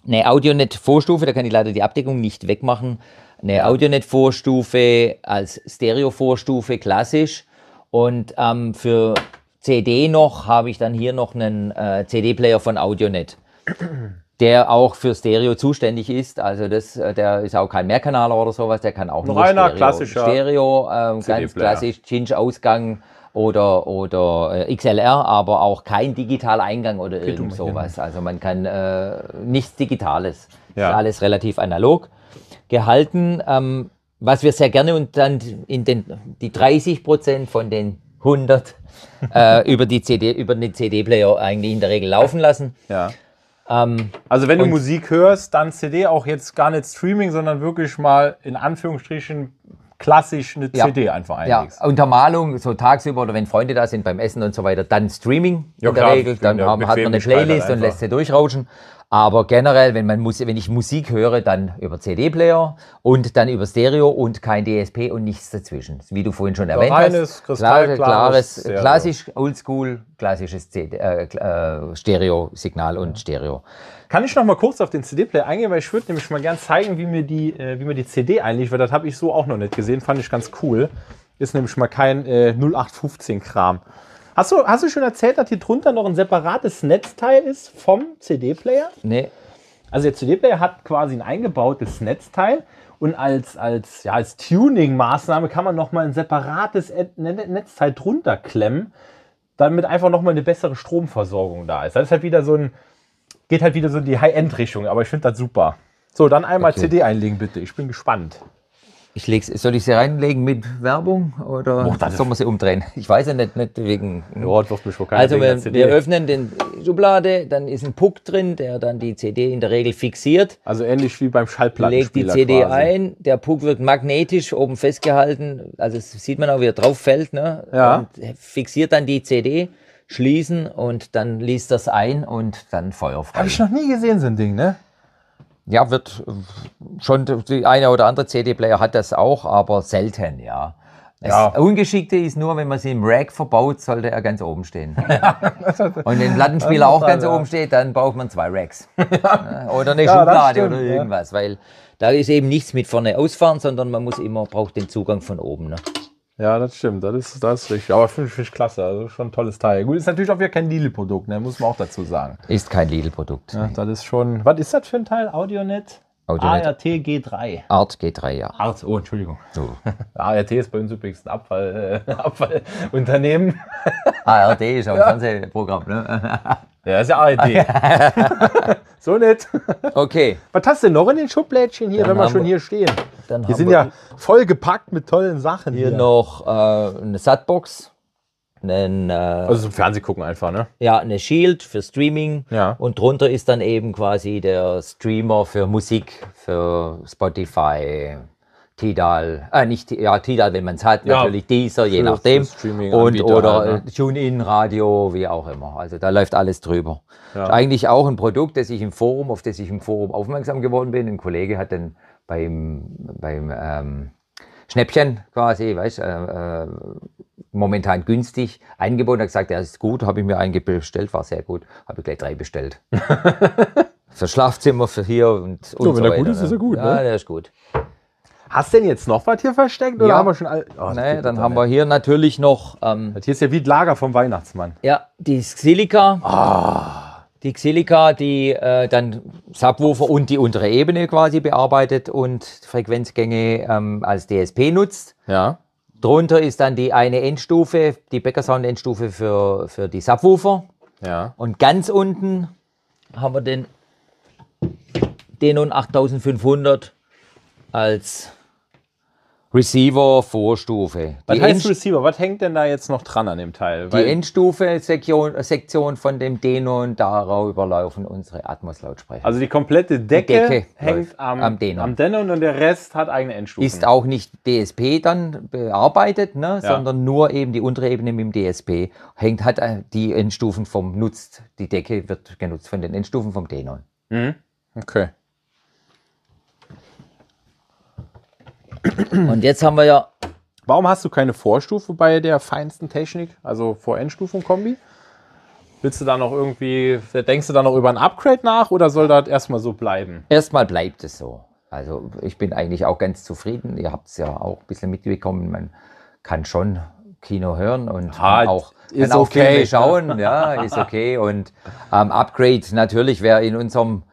eine Audionet-Vorstufe, da kann ich leider die Abdeckung nicht wegmachen eine Audionet-Vorstufe als Stereo-Vorstufe klassisch. Und ähm, für CD noch habe ich dann hier noch einen äh, CD-Player von Audionet, der auch für Stereo zuständig ist. Also das, äh, der ist auch kein Mehrkanaler oder sowas, der kann auch nur Stereo, klassischer Stereo ähm, ganz klassisch, Cinch-Ausgang oder, oder äh, XLR, aber auch kein digitaler Eingang oder irgend sowas. Also man kann äh, nichts Digitales. Ja. Ist alles relativ analog gehalten, ähm, was wir sehr gerne und dann in den, die 30 Prozent von den 100 äh, über, die CD, über den CD-Player eigentlich in der Regel laufen lassen. Ja. Ähm, also wenn du Musik hörst, dann CD auch jetzt gar nicht Streaming, sondern wirklich mal in Anführungsstrichen klassisch eine ja. CD einfach einlegst. Ja, Untermalung, so tagsüber oder wenn Freunde da sind beim Essen und so weiter, dann Streaming ja, in der klar, Regel. Dann haben, hat man eine Playlist halt und lässt sie durchrauschen. Aber generell, wenn, man muss, wenn ich Musik höre, dann über CD-Player und dann über Stereo und kein DSP und nichts dazwischen. Wie du vorhin schon erwähnt reines, hast. Klare, klares, Stereo. klassisch, oldschool, klassisches äh, äh, Stereo-Signal und Stereo. Kann ich noch mal kurz auf den CD-Player eingehen, weil ich würde nämlich mal gerne zeigen, wie mir die, äh, wie mir die CD einliegt, weil das habe ich so auch noch nicht gesehen. Fand ich ganz cool. Ist nämlich mal kein 0815-Kram. Äh, Hast du, hast du schon erzählt, dass hier drunter noch ein separates Netzteil ist vom CD-Player? Nee. Also der CD-Player hat quasi ein eingebautes Netzteil und als, als, ja, als Tuning-Maßnahme kann man nochmal ein separates Netzteil drunter klemmen, damit einfach nochmal eine bessere Stromversorgung da ist. Das ist halt wieder so ein, geht halt wieder so in die High-End-Richtung, aber ich finde das super. So, dann einmal okay. CD einlegen bitte, ich bin gespannt. Ich leg's, soll ich sie reinlegen mit Werbung oder oh, soll man sie umdrehen? Ich weiß ja nicht, nicht wegen. Ja, Oh, also wir, wir öffnen den Schublade, dann ist ein Puck drin, der dann die CD in der Regel fixiert. Also ähnlich wie beim Schallplattenspieler. Legt die CD quasi. ein, der Puck wird magnetisch oben festgehalten, also sieht man auch, wie er drauf fällt, ne? Ja. Und fixiert dann die CD schließen und dann liest das ein und dann Feuer frei. Habe ich noch nie gesehen, so ein Ding, ne? ja, wird schon die eine oder andere CD-Player hat das auch, aber selten, ja. Ja. Das Ungeschickte ist nur, wenn man sie im Rack verbaut, sollte er ganz oben stehen. und wenn ein Plattenspieler auch ganz ja. oben steht, dann braucht man zwei Racks. oder eine ja, Schublade stimmt, oder irgendwas, weil da ist eben nichts mit vorne ausfahren, sondern man muss immer, braucht den Zugang von oben. Ne? Ja, das stimmt, das ist, das ist richtig. Aber finde find ich klasse, also schon ein tolles Teil. Gut, ist natürlich auch wieder kein Lidl-Produkt, ne? muss man auch dazu sagen. Ist kein Lidl-Produkt. Ja, nee. Das ist schon, was ist das für ein Teil? Audionet? Audionet. ART G3. ART G3, ja. ART, oh, Entschuldigung. Oh. ART ist bei uns übrigens ein Abfall, äh, Abfallunternehmen. ART ist auch ein ja. Fernsehprogramm, ne? Ja, ist ja ARD. so nett. Okay. Was hast du denn noch in den Schublädchen hier, dann wenn wir schon hier stehen? Dann die sind wir ja voll gepackt mit tollen Sachen. Hier, hier. noch äh, eine Satbox. Einen, äh, also zum Fernsehgucken einfach, ne? Ja, eine Shield für Streaming. Ja. Und drunter ist dann eben quasi der Streamer für Musik, für Spotify, Tidal, äh, nicht ja, Tidal, wenn man es hat, ja, natürlich dieser, je nachdem. Und oder ja. Halt, äh, ne? TuneIn, Radio, wie auch immer. Also da läuft alles drüber. Ja. Eigentlich auch ein Produkt, das ich im Forum, auf das ich im Forum aufmerksam geworden bin. Ein Kollege hat dann beim, beim ähm, Schnäppchen quasi, weißt äh, äh, momentan günstig eingebaut. Er hat gesagt, er ist gut, habe ich mir eingebestellt, war sehr gut, habe ich gleich drei bestellt. für Schlafzimmer, für hier und, und so, so wenn der gut ist, ist ne? er gut. Ja, ne? der ist gut. Hast du denn jetzt noch was hier versteckt? Oder ja. haben wir schon all oh, nee, dann haben wir hier natürlich noch. Ähm, das hier ist ja wie ein Lager vom Weihnachtsmann. Ja, die Xilika. Oh. Ah. Die Xilika, die äh, dann Subwoofer und die untere Ebene quasi bearbeitet und Frequenzgänge ähm, als DSP nutzt. Ja. Drunter ist dann die eine Endstufe, die Becker Sound Endstufe für, für die Subwoofer. Ja. Und ganz unten haben wir den Denon 8500 als Receiver-Vorstufe. Was heißt End Receiver? Was hängt denn da jetzt noch dran an dem Teil? die Weil Endstufe-Sektion Sektion von dem Denon, darüber laufen unsere Atmos-Lautsprecher. Also die komplette Decke, Decke hängt am, am, Deno. am Denon und der Rest hat eigene Endstufe. Ist auch nicht DSP dann bearbeitet, ne? Ja. sondern nur eben die untere Ebene mit dem DSP. Hängt, hat äh, die Endstufen vom Nutzt. Die Decke wird genutzt von den Endstufen vom Denon. Mhm. Okay. Und jetzt haben wir ja. Warum hast du keine Vorstufe bei der feinsten Technik, also Vor-Endstufen-Kombi? Willst du da noch irgendwie, denkst du da noch über ein Upgrade nach oder soll das erstmal so bleiben? Erstmal bleibt es so. Also ich bin eigentlich auch ganz zufrieden. Ihr habt es ja auch ein bisschen mitbekommen. Man kann schon Kino hören und ah, auch, ist auch okay. Filme schauen. ja, ist okay. Und ähm, Upgrade natürlich wäre in unserem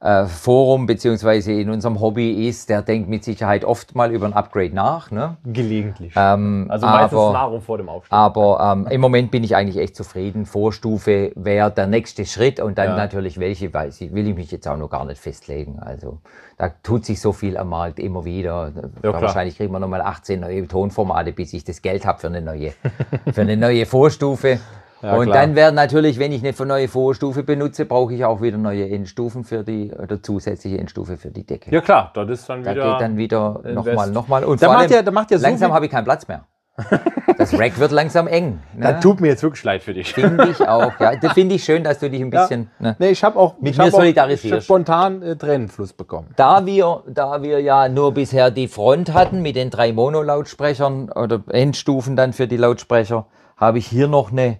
äh, Forum beziehungsweise in unserem Hobby ist, der denkt mit Sicherheit oft mal über ein Upgrade nach. Ne? Gelegentlich. Ähm, also meistens Nahrung vor dem Aufstieg. Aber ähm, im Moment bin ich eigentlich echt zufrieden. Vorstufe wäre der nächste Schritt und dann ja. natürlich welche, weiß ich, will ich mich jetzt auch noch gar nicht festlegen. Also da tut sich so viel am Markt immer wieder. Ja, wahrscheinlich kriegen wir nochmal 18 neue Tonformate, bis ich das Geld habe für eine neue, für eine neue Vorstufe. Ja, und klar. dann wäre natürlich, wenn ich eine neue Vorstufe benutze, brauche ich auch wieder neue Endstufen für die oder zusätzliche Endstufe für die Decke. Ja klar, das ist dann wieder. Da geht dann wieder nochmal, nochmal und da vor allem, ja, da macht ja so langsam habe ich keinen Platz mehr. Das Rack wird langsam eng. Ne? Das tut mir jetzt wirklich leid für dich. Finde ich auch. Ja, das finde ich schön, dass du dich ein bisschen. Ja. Ne? Nee, ich habe auch mit ich mir solidarisierst. Auch spontan äh, Tränenfluss bekommen. Da wir, da wir ja nur bisher die Front hatten mit den drei Mono-Lautsprechern oder Endstufen dann für die Lautsprecher, habe ich hier noch eine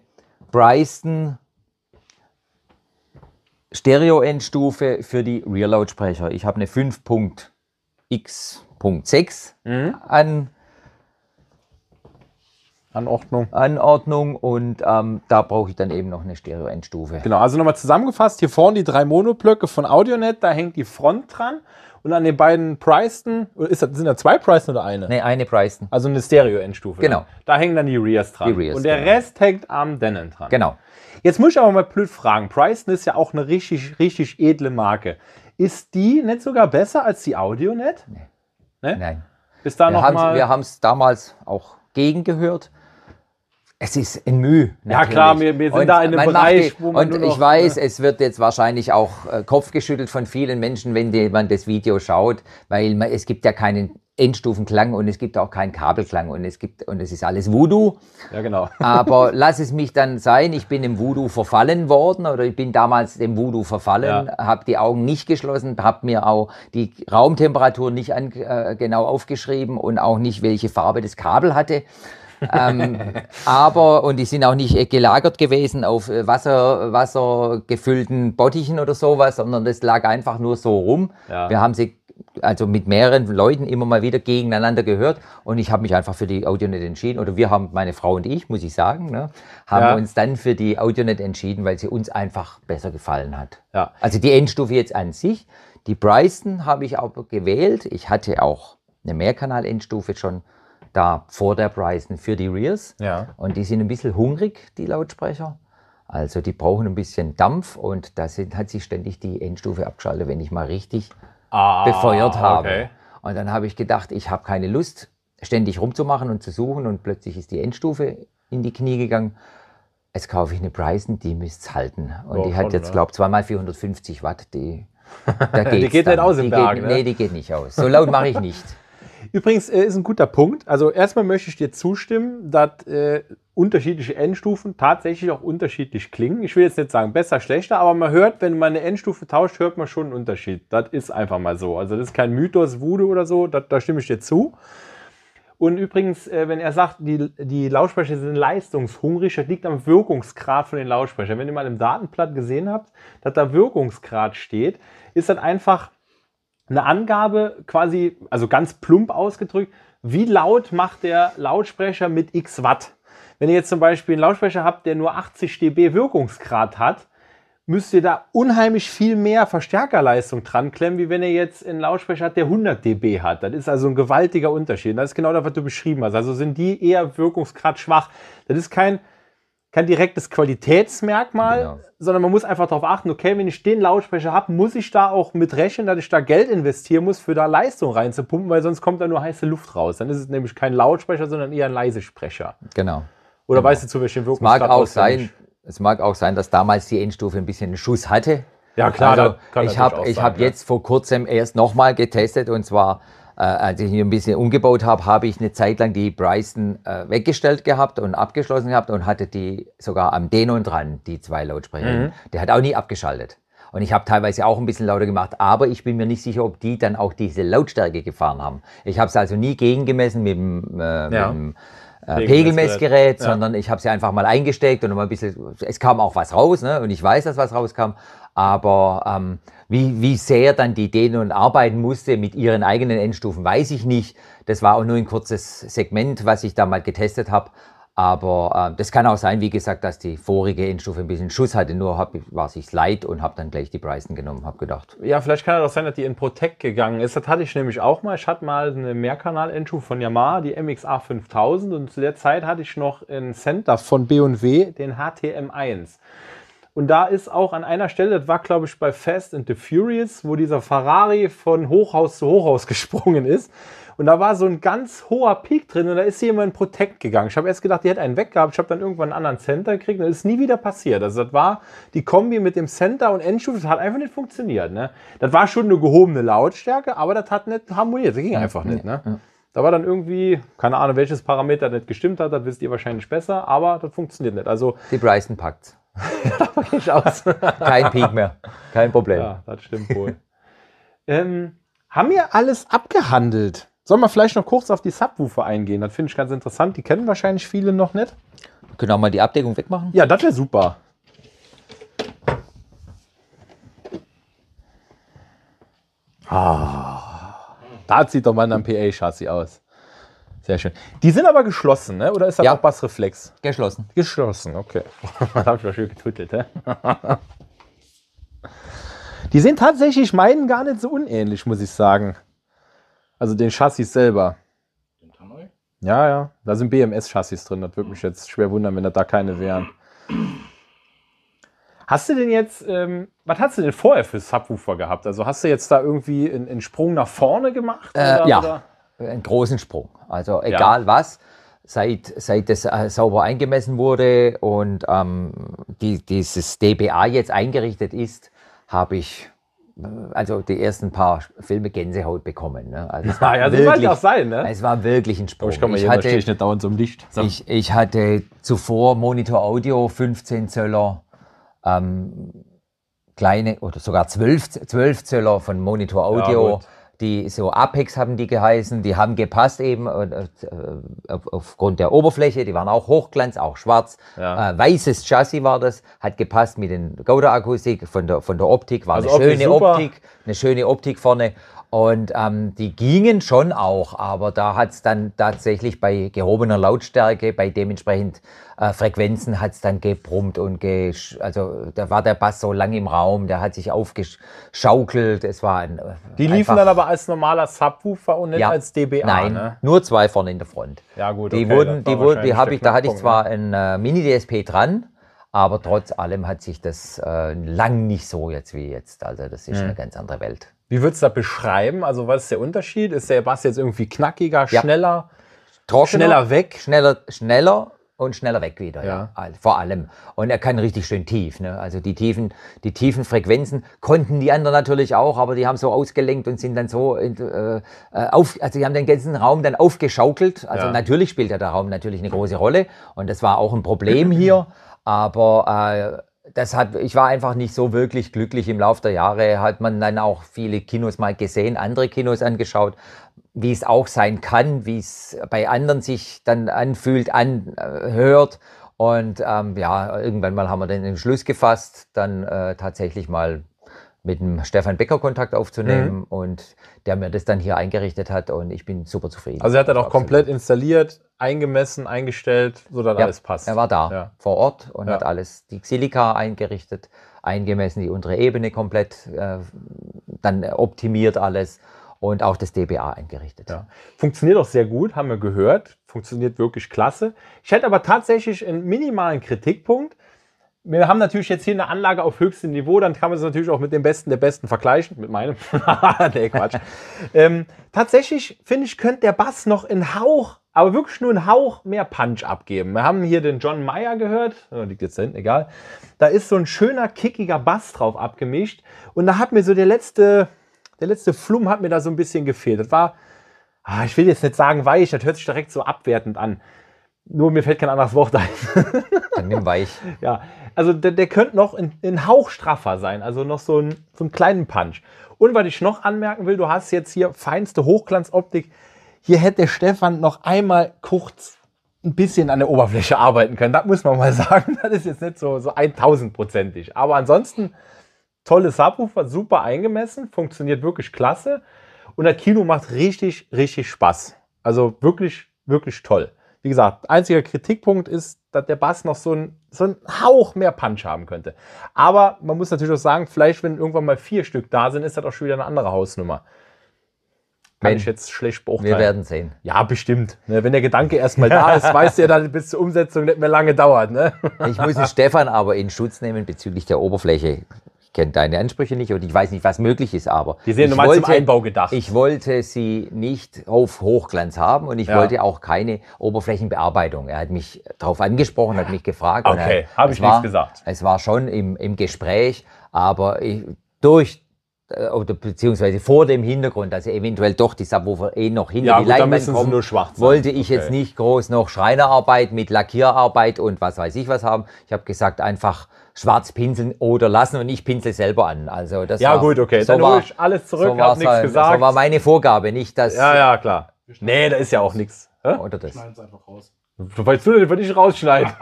Bryson Stereo-Endstufe für die Rear-Lautsprecher. Ich habe eine 5.x.6 mhm. an Anordnung. Anordnung und ähm, da brauche ich dann eben noch eine Stereo-Endstufe. Genau, also nochmal zusammengefasst, hier vorne die drei Monoblöcke von Audionet, da hängt die Front dran und an den beiden Preisten, sind da zwei Preisten oder eine? Ne, eine Preisten. Also eine Stereo-Endstufe. Genau. Dann. Da hängen dann die Rears dran. Die Rears, und der genau. Rest hängt am Denon dran. Genau. Jetzt muss ich aber mal blöd fragen, Preisten ist ja auch eine richtig, richtig edle Marke. Ist die nicht sogar besser als die Audionet? Nee. Ne? Nein. Ist da wir Wir haben es damals auch gegengehört. Es ist ein Mühe. Ja klar, wir, wir sind und da in einem Bereich, die, wo man Und noch, ich weiß, ja. Ne? es wird jetzt wahrscheinlich auch äh, Kopfgeschüttelt von vielen Menschen, wenn jemand das Video schaut, weil man, es gibt ja keinen Endstufenklang und es gibt auch keinen Kabelklang und es gibt und es ist alles Voodoo. Ja, genau. Aber lass es mich dann sein, ich bin im Voodoo verfallen worden oder ich bin damals dem Voodoo verfallen, ja. habe die Augen nicht geschlossen, habe mir auch die Raumtemperatur nicht an, äh, genau aufgeschrieben und auch nicht welche Farbe das Kabel hatte ähm, aber, und die sind auch nicht äh, gelagert gewesen auf äh, Wasser, wassergefüllten Bottichen oder sowas, sondern das lag einfach nur so rum. Ja. Wir haben sie also mit mehreren Leuten immer mal wieder gegeneinander gehört und ich habe mich einfach für die Audionet entschieden oder wir haben, meine Frau und ich, muss ich sagen, ne, haben ja. uns dann für die Audionet entschieden, weil sie uns einfach besser gefallen hat. Ja. Also die Endstufe jetzt an sich, die Bryson habe ich aber gewählt. Ich hatte auch eine Mehrkanal-Endstufe schon da vor der Bryson für die Rears. Ja. Und die sind ein bisschen hungrig, die Lautsprecher. Also die brauchen ein bisschen Dampf und da hat sich ständig die Endstufe abgeschaltet, wenn ich mal richtig ah, befeuert habe. Okay. Und dann habe ich gedacht, ich habe keine Lust, ständig rumzumachen und zu suchen und plötzlich ist die Endstufe in die Knie gegangen. Jetzt kaufe ich eine Bryson, die müsste es halten. Und oh, die hat schon, jetzt, glaube ich, zweimal 450 Watt. Die, die geht dann. nicht aus im die Berg. Geht, ne? Nee, die geht nicht aus. So laut mache ich nicht. Übrigens äh, ist ein guter Punkt. Also erstmal möchte ich dir zustimmen, dass äh, unterschiedliche Endstufen tatsächlich auch unterschiedlich klingen. Ich will jetzt nicht sagen besser, schlechter, aber man hört, wenn man eine Endstufe tauscht, hört man schon einen Unterschied. Das ist einfach mal so. Also das ist kein Mythos, Wude oder so, da, da stimme ich dir zu. Und übrigens, äh, wenn er sagt, die, die Lautsprecher sind leistungshungrig, das liegt am Wirkungsgrad von den Lautsprechern. Wenn ihr mal im Datenblatt gesehen habt, dass da Wirkungsgrad steht, ist das einfach eine Angabe quasi, also ganz plump ausgedrückt, wie laut macht der Lautsprecher mit x Watt. Wenn ihr jetzt zum Beispiel einen Lautsprecher habt, der nur 80 dB Wirkungsgrad hat, müsst ihr da unheimlich viel mehr Verstärkerleistung dran klemmen, wie wenn ihr jetzt einen Lautsprecher habt, der 100 dB hat. Das ist also ein gewaltiger Unterschied. Das ist genau das, was du beschrieben hast. Also sind die eher wirkungsgrad schwach. Das ist kein kein direktes Qualitätsmerkmal, genau. sondern man muss einfach darauf achten, okay, wenn ich den Lautsprecher habe, muss ich da auch mit rechnen, dass ich da Geld investieren muss, für da Leistung reinzupumpen, weil sonst kommt da nur heiße Luft raus. Dann ist es nämlich kein Lautsprecher, sondern eher ein Leisesprecher. Genau. Oder genau. weißt du zu welchem Wirkungsgrad? Es mag auch sein, es mag auch sein, dass damals die Endstufe ein bisschen einen Schuss hatte. Ja, klar. Also, ich habe ich hab ja. jetzt vor kurzem erst nochmal getestet und zwar äh, als ich hier ein bisschen umgebaut habe, habe ich eine Zeit lang die Bryson äh, weggestellt gehabt und abgeschlossen gehabt und hatte die sogar am Denon dran, die zwei Lautsprecher. Mhm. Der hat auch nie abgeschaltet. Und ich habe teilweise auch ein bisschen lauter gemacht, aber ich bin mir nicht sicher, ob die dann auch diese Lautstärke gefahren haben. Ich habe es also nie gegengemessen mit dem, äh, ja. mit dem äh, Pegelmessgerät, ja. sondern ich habe sie einfach mal eingesteckt und mal ein bisschen, es kam auch was raus, ne? und ich weiß, dass was rauskam, aber ähm, wie, wie sehr dann die Idee nun arbeiten musste mit ihren eigenen Endstufen, weiß ich nicht. Das war auch nur ein kurzes Segment, was ich da mal getestet habe. Aber äh, das kann auch sein, wie gesagt, dass die vorige Endstufe ein bisschen Schuss hatte. Nur hab, war es leid und habe dann gleich die Bryson genommen, habe gedacht. Ja, vielleicht kann es auch sein, dass die in Protect gegangen ist. Das hatte ich nämlich auch mal. Ich hatte mal eine Mehrkanal-Endstufe von Yamaha, die MXA 5000. Und zu der Zeit hatte ich noch einen Center von B&W, den HTM1. Und da ist auch an einer Stelle, das war glaube ich bei Fast and the Furious, wo dieser Ferrari von Hochhaus zu Hochhaus gesprungen ist. Und da war so ein ganz hoher Peak drin und da ist jemand in Protect gegangen. Ich habe erst gedacht, die hätte einen weg gehabt. Ich habe dann irgendwann einen anderen Center gekriegt und das ist nie wieder passiert. Also das war die Kombi mit dem Center und Endstufe, das hat einfach nicht funktioniert. Ne? Das war schon eine gehobene Lautstärke, aber das hat nicht harmoniert. Das ging einfach nicht. Ne? Da war dann irgendwie, keine Ahnung, welches Parameter nicht gestimmt hat, das wisst ihr wahrscheinlich besser, aber das funktioniert nicht. Also die Bryson packt. Kein Peak mehr. Kein Problem. Ja, das stimmt wohl. ähm, haben wir alles abgehandelt? Sollen wir vielleicht noch kurz auf die Subwoofer eingehen? Das finde ich ganz interessant. Die kennen wahrscheinlich viele noch nicht. Wir können auch mal die Abdeckung wegmachen. Ja, das wäre super. Ah, da sieht doch mal ein PA-Chassis aus. Sehr schön. Die sind aber geschlossen, ne? oder ist das ja. auch Bassreflex? Geschlossen. Geschlossen, okay. das habe ich doch schön getüttelt, He? Die sind tatsächlich meinen gar nicht so unähnlich, muss ich sagen. Also den Chassis selber. Den Tannoy? Ja, ja. Da sind BMS-Chassis drin. Das würde mich jetzt schwer wundern, wenn da keine wären. Hast du denn jetzt, ähm, was hast du denn vorher für Subwoofer gehabt? Also hast du jetzt da irgendwie einen, einen Sprung nach vorne gemacht? Äh, oder, ja. Oder? einen großen Sprung. Also egal ja. was, seit, seit das äh, sauber eingemessen wurde und ähm, die, dieses DBA jetzt eingerichtet ist, habe ich äh, also die ersten paar Filme Gänsehaut bekommen. Ne? Also es war ja, wirklich, das auch sein, ne? Es war wirklich ein Sprung. ich komme hier hatte, nicht dauernd zum Licht. So. Ich, ich, hatte zuvor Monitor Audio 15 Zöller, ähm, kleine oder sogar 12, 12 Zöller von Monitor Audio. Ja, die so Apex haben die geheißen, die haben gepasst eben äh, äh, aufgrund der Oberfläche, die waren auch Hochglanz, auch schwarz. Ja. Äh, weißes Chassis war das, hat gepasst mit den Gouda-Akustik, von der, von der Optik, war also eine schöne super. Optik, eine schöne Optik vorne. Und ähm, die gingen schon auch, aber da hat es dann tatsächlich bei gehobener Lautstärke, bei dementsprechend äh, Frequenzen hat es dann gebrummt und gesch also da war der Bass so lang im Raum, der hat sich aufgeschaukelt. Es war ein, äh, Die liefen dann aber als normaler Subwoofer und nicht ja, als DBA. Nein, ne? nur zwei vorne in der Front. Ja gut. Die okay, wurden, die wurden, die habe ich, da hatte ich zwar ne? ein äh, Mini DSP dran. Aber trotz allem hat sich das äh, lang nicht so jetzt wie jetzt. Also das ist hm. eine ganz andere Welt. Wie würdest du das beschreiben? Also was ist der Unterschied? Ist der Bass jetzt irgendwie knackiger, ja. schneller, Trockener, schneller weg? Schneller, schneller und schneller weg wieder, ja. ja. vor allem. Und er kann richtig schön tief. Ne? Also die tiefen, die tiefen Frequenzen konnten die anderen natürlich auch, aber die haben so ausgelenkt und sind dann so äh, äh, auf, also die haben den ganzen Raum dann aufgeschaukelt. Also ja. natürlich spielt ja der Raum natürlich eine große Rolle und das war auch ein Problem hier. Aber äh, das hat, ich war einfach nicht so wirklich glücklich. Im Laufe der Jahre hat man dann auch viele Kinos mal gesehen, andere Kinos angeschaut, wie es auch sein kann, wie es bei anderen sich dann anfühlt, anhört. Und ähm, ja, irgendwann mal haben wir den Entschluss gefasst, dann äh, tatsächlich mal mit dem Stefan Becker Kontakt aufzunehmen mhm. und der mir das dann hier eingerichtet hat und ich bin super zufrieden. Also er hat dann auch komplett installiert, eingemessen, eingestellt, sodass ja, alles passt. Er war da ja. vor Ort und ja. hat alles, die Xilika eingerichtet, eingemessen, die untere Ebene komplett, äh, dann optimiert alles und auch das DBA eingerichtet. Ja. Funktioniert auch sehr gut, haben wir gehört. Funktioniert wirklich klasse. Ich hätte aber tatsächlich einen minimalen Kritikpunkt wir haben natürlich jetzt hier eine Anlage auf höchstem Niveau, dann kann man es natürlich auch mit dem Besten der Besten vergleichen, mit meinem. nee, Quatsch. ähm, tatsächlich, finde ich, könnte der Bass noch einen Hauch, aber wirklich nur einen Hauch mehr Punch abgeben. Wir haben hier den John Mayer gehört, oh, liegt jetzt da hinten, egal. Da ist so ein schöner, kickiger Bass drauf abgemischt und da hat mir so der letzte, der letzte Flum hat mir da so ein bisschen gefehlt. Das war, ah, ich will jetzt nicht sagen weich, das hört sich direkt so abwertend an. Nur mir fällt kein anderes Wort ein. Dann nimm weich. Ja, also der, der könnte noch ein Hauch straffer sein, also noch so, ein, so einen kleinen Punch. Und was ich noch anmerken will, du hast jetzt hier feinste Hochglanzoptik. Hier hätte der Stefan noch einmal kurz ein bisschen an der Oberfläche arbeiten können. Das muss man mal sagen. Das ist jetzt nicht so, so 1000-prozentig. Aber ansonsten, tolles Subwoofer, super eingemessen, funktioniert wirklich klasse. Und das Kino macht richtig, richtig Spaß. Also wirklich, wirklich toll. Wie gesagt, einziger Kritikpunkt ist dass der Bass noch so einen so Hauch mehr Punch haben könnte. Aber man muss natürlich auch sagen, vielleicht, wenn irgendwann mal vier Stück da sind, ist das auch schon wieder eine andere Hausnummer. Kann Mensch, ich jetzt schlecht beurteilen. Wir werden sehen. Ja, bestimmt. Ne, wenn der Gedanke erstmal da ist, weißt du ja dann, bis zur Umsetzung nicht mehr lange dauert. Ne? ich muss den Stefan aber in Schutz nehmen bezüglich der Oberfläche kenne deine Ansprüche nicht und ich weiß nicht, was möglich ist, aber. Die sind normal wollte, zum Einbau gedacht. Ich wollte sie nicht auf Hochglanz haben und ich ja. wollte auch keine Oberflächenbearbeitung. Er hat mich darauf angesprochen, hat mich gefragt. Okay, habe ich nichts gesagt. Es war schon im, im Gespräch, aber ich, durch äh, oder beziehungsweise vor dem Hintergrund, dass eventuell doch die Subwoofer eh noch hinter ja, die Leinwand kommen, nur schwarz wollte ich okay. jetzt nicht groß noch Schreinerarbeit mit Lackierarbeit und was weiß ich was haben. Ich habe gesagt, einfach schwarz pinseln oder lassen und ich pinsel selber an. Also das ja war, gut, okay, so dann war, ich alles zurück, so hab nichts halt, Das So war meine Vorgabe, nicht dass... Ja, ja, klar. Nee, da ist ja auch nichts. Oder das. Schneiden es einfach raus. Weißt du denn, wenn ich rausschneide?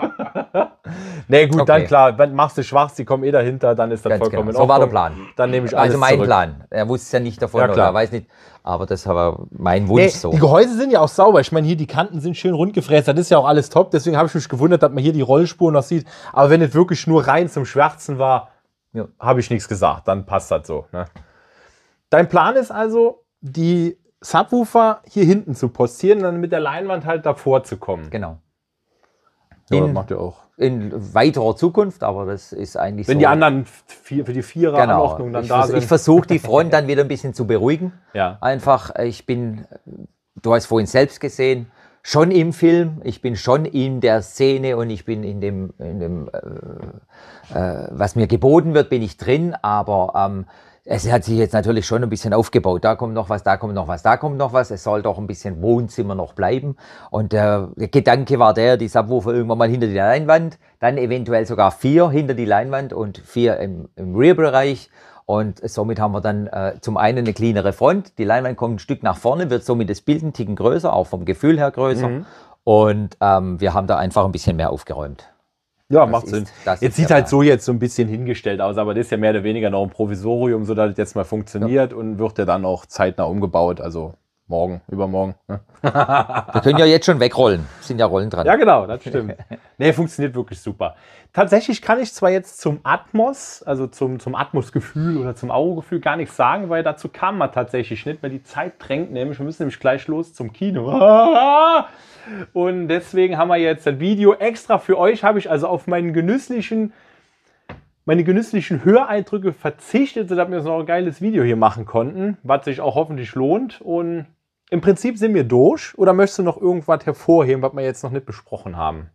nee, gut, okay. dann klar, wenn machst du schwarz, die kommen eh dahinter, dann ist das Ganz vollkommen genau. So war der Plan. Dann nehme ich also alles Also mein zurück. Plan. Er wusste ja nicht davon ja, klar. oder er weiß nicht. Aber das war mein Wunsch nee, so. Die Gehäuse sind ja auch sauber. Ich meine, hier die Kanten sind schön rund gefräst. Das ist ja auch alles top. Deswegen habe ich mich gewundert, dass man hier die Rollspur noch sieht. Aber wenn es wirklich nur rein zum Schwärzen war, ja. habe ich nichts gesagt. Dann passt das so. Ne? Dein Plan ist also, die Subwoofer hier hinten zu postieren, dann mit der Leinwand halt davor zu kommen. Genau. Ja, in, das macht ihr auch. In weiterer Zukunft, aber das ist eigentlich Wenn so. Wenn die anderen vier, für die Vierer genau. Anordnung dann ich da sind. Ich versuche die Front dann wieder ein bisschen zu beruhigen. Ja. Einfach, ich bin, du hast vorhin selbst gesehen, schon im Film, ich bin schon in der Szene und ich bin in dem, in dem äh, äh, was mir geboten wird, bin ich drin, aber ähm, es hat sich jetzt natürlich schon ein bisschen aufgebaut. Da kommt noch was, da kommt noch was, da kommt noch was. Es soll doch ein bisschen Wohnzimmer noch bleiben. Und äh, der Gedanke war der, die Subwoofer irgendwann mal hinter die Leinwand, dann eventuell sogar vier hinter die Leinwand und vier im, im Rear-Bereich. Und somit haben wir dann äh, zum einen eine cleanere Front. Die Leinwand kommt ein Stück nach vorne, wird somit das Bild ein Ticken größer, auch vom Gefühl her größer. Mhm. Und ähm, wir haben da einfach ein bisschen mehr aufgeräumt. Ja, das macht Sinn. Ist, jetzt sieht halt so jetzt so ein bisschen hingestellt aus, aber das ist ja mehr oder weniger noch ein Provisorium, sodass das jetzt mal funktioniert ja. und wird ja dann auch zeitnah umgebaut, also morgen, übermorgen. Ne? Wir können ja jetzt schon wegrollen, sind ja Rollen dran. Ja, genau, das stimmt. Nee, funktioniert wirklich super. Tatsächlich kann ich zwar jetzt zum Atmos, also zum, zum Atmos-Gefühl oder zum Auro-Gefühl gar nichts sagen, weil dazu kam man tatsächlich nicht, weil die Zeit drängt nämlich. Wir müssen nämlich gleich los zum Kino. Und deswegen haben wir jetzt das Video extra für euch, habe ich also auf meinen genüsslichen, meine genüsslichen Höreindrücke verzichtet, sodass wir so ein geiles Video hier machen konnten, was sich auch hoffentlich lohnt. Und im Prinzip sind wir durch. Oder möchtest du noch irgendwas hervorheben, was wir jetzt noch nicht besprochen haben?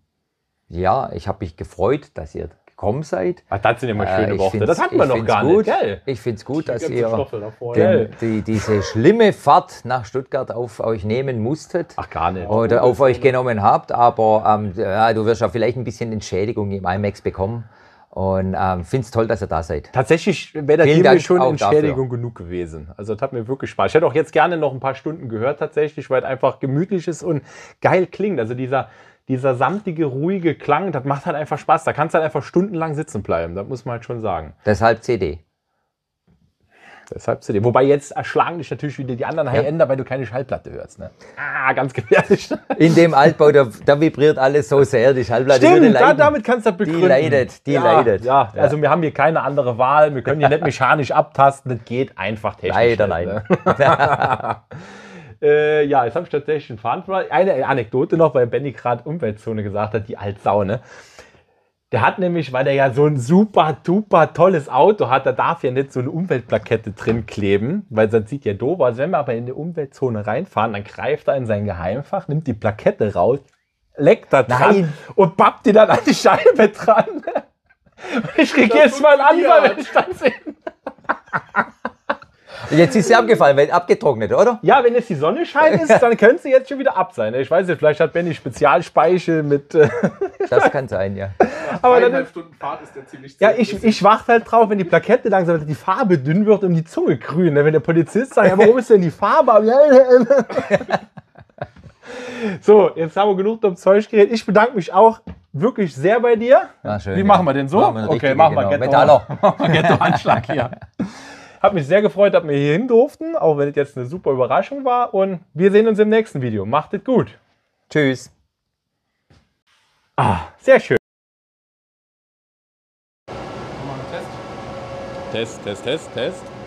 Ja, ich habe mich gefreut, dass ihr gekommen seid. Ach, das sind immer schöne äh, Worte. Das hatten wir noch gar gut. nicht. Gell? Ich finde es gut, dass ihr den, die, diese schlimme Fahrt nach Stuttgart auf euch nehmen musstet. Ach, gar nicht. Oder auf euch genommen habt. Aber ähm, ja, du wirst ja vielleicht ein bisschen Entschädigung im IMAX bekommen. Und ähm, finde es toll, dass ihr da seid. Tatsächlich wäre das hier schon Entschädigung dafür. genug gewesen. Also das hat mir wirklich Spaß. Ich hätte auch jetzt gerne noch ein paar Stunden gehört tatsächlich, weil es einfach gemütlich ist und geil klingt. Also dieser, dieser samtige, ruhige Klang, das macht halt einfach Spaß. Da kannst du halt einfach stundenlang sitzen bleiben, das muss man halt schon sagen. Deshalb CD. Deshalb CD. Wobei jetzt erschlagen dich natürlich wieder die anderen High-Ender, weil du keine Schallplatte hörst. Ne? Ah, ganz gefährlich. In dem Altbau, da, da vibriert alles so sehr, die Schallplatte Stimmt, da, damit kannst du das begründen. Die leidet, die ja, leidet. Ja. ja, also wir haben hier keine andere Wahl. Wir können hier nicht mechanisch abtasten. Das geht einfach technisch. Leider, nicht, leider. Ne? Äh, ja, jetzt habe ich tatsächlich einen Verantwortlichen. Eine Anekdote noch, weil Benny gerade Umweltzone gesagt hat, die Altsau, ne? Der hat nämlich, weil der ja so ein super duper tolles Auto hat, da darf ja nicht so eine Umweltplakette drin kleben, weil sonst sieht ja doof aus. Wenn wir aber in die Umweltzone reinfahren, dann greift er in sein Geheimfach, nimmt die Plakette raus, leckt da dran Nein. und pappt die dann an die Scheibe dran. Ich krieg jetzt mal an, wenn ich das sehe. Jetzt ist sie abgefallen, weil abgetrocknet, oder? Ja, wenn jetzt die Sonne scheint, ist, dann könnte sie jetzt schon wieder ab sein. Ich weiß nicht, vielleicht hat Benny Spezialspeichel mit. Äh, das kann sein, ja. Aber dann, Stunden Fahrt ist ja ziemlich Ja, ich, ich warte halt drauf, wenn die Plakette langsam die Farbe dünn wird und die Zunge grün. Ne, wenn der Polizist sagt, ja, warum ist denn die Farbe? So, jetzt haben wir genug um Zeug geredet. Ich bedanke mich auch wirklich sehr bei dir. Na Schön, Wie machen wir denn so? Machen wir okay, machen wir genau. Ghetto-Anschlag hier. Hat mich sehr gefreut, dass wir hier hin durften, auch wenn es jetzt eine super Überraschung war. Und wir sehen uns im nächsten Video. Macht es gut. Tschüss. Ah, sehr schön. Test, Test, Test, Test.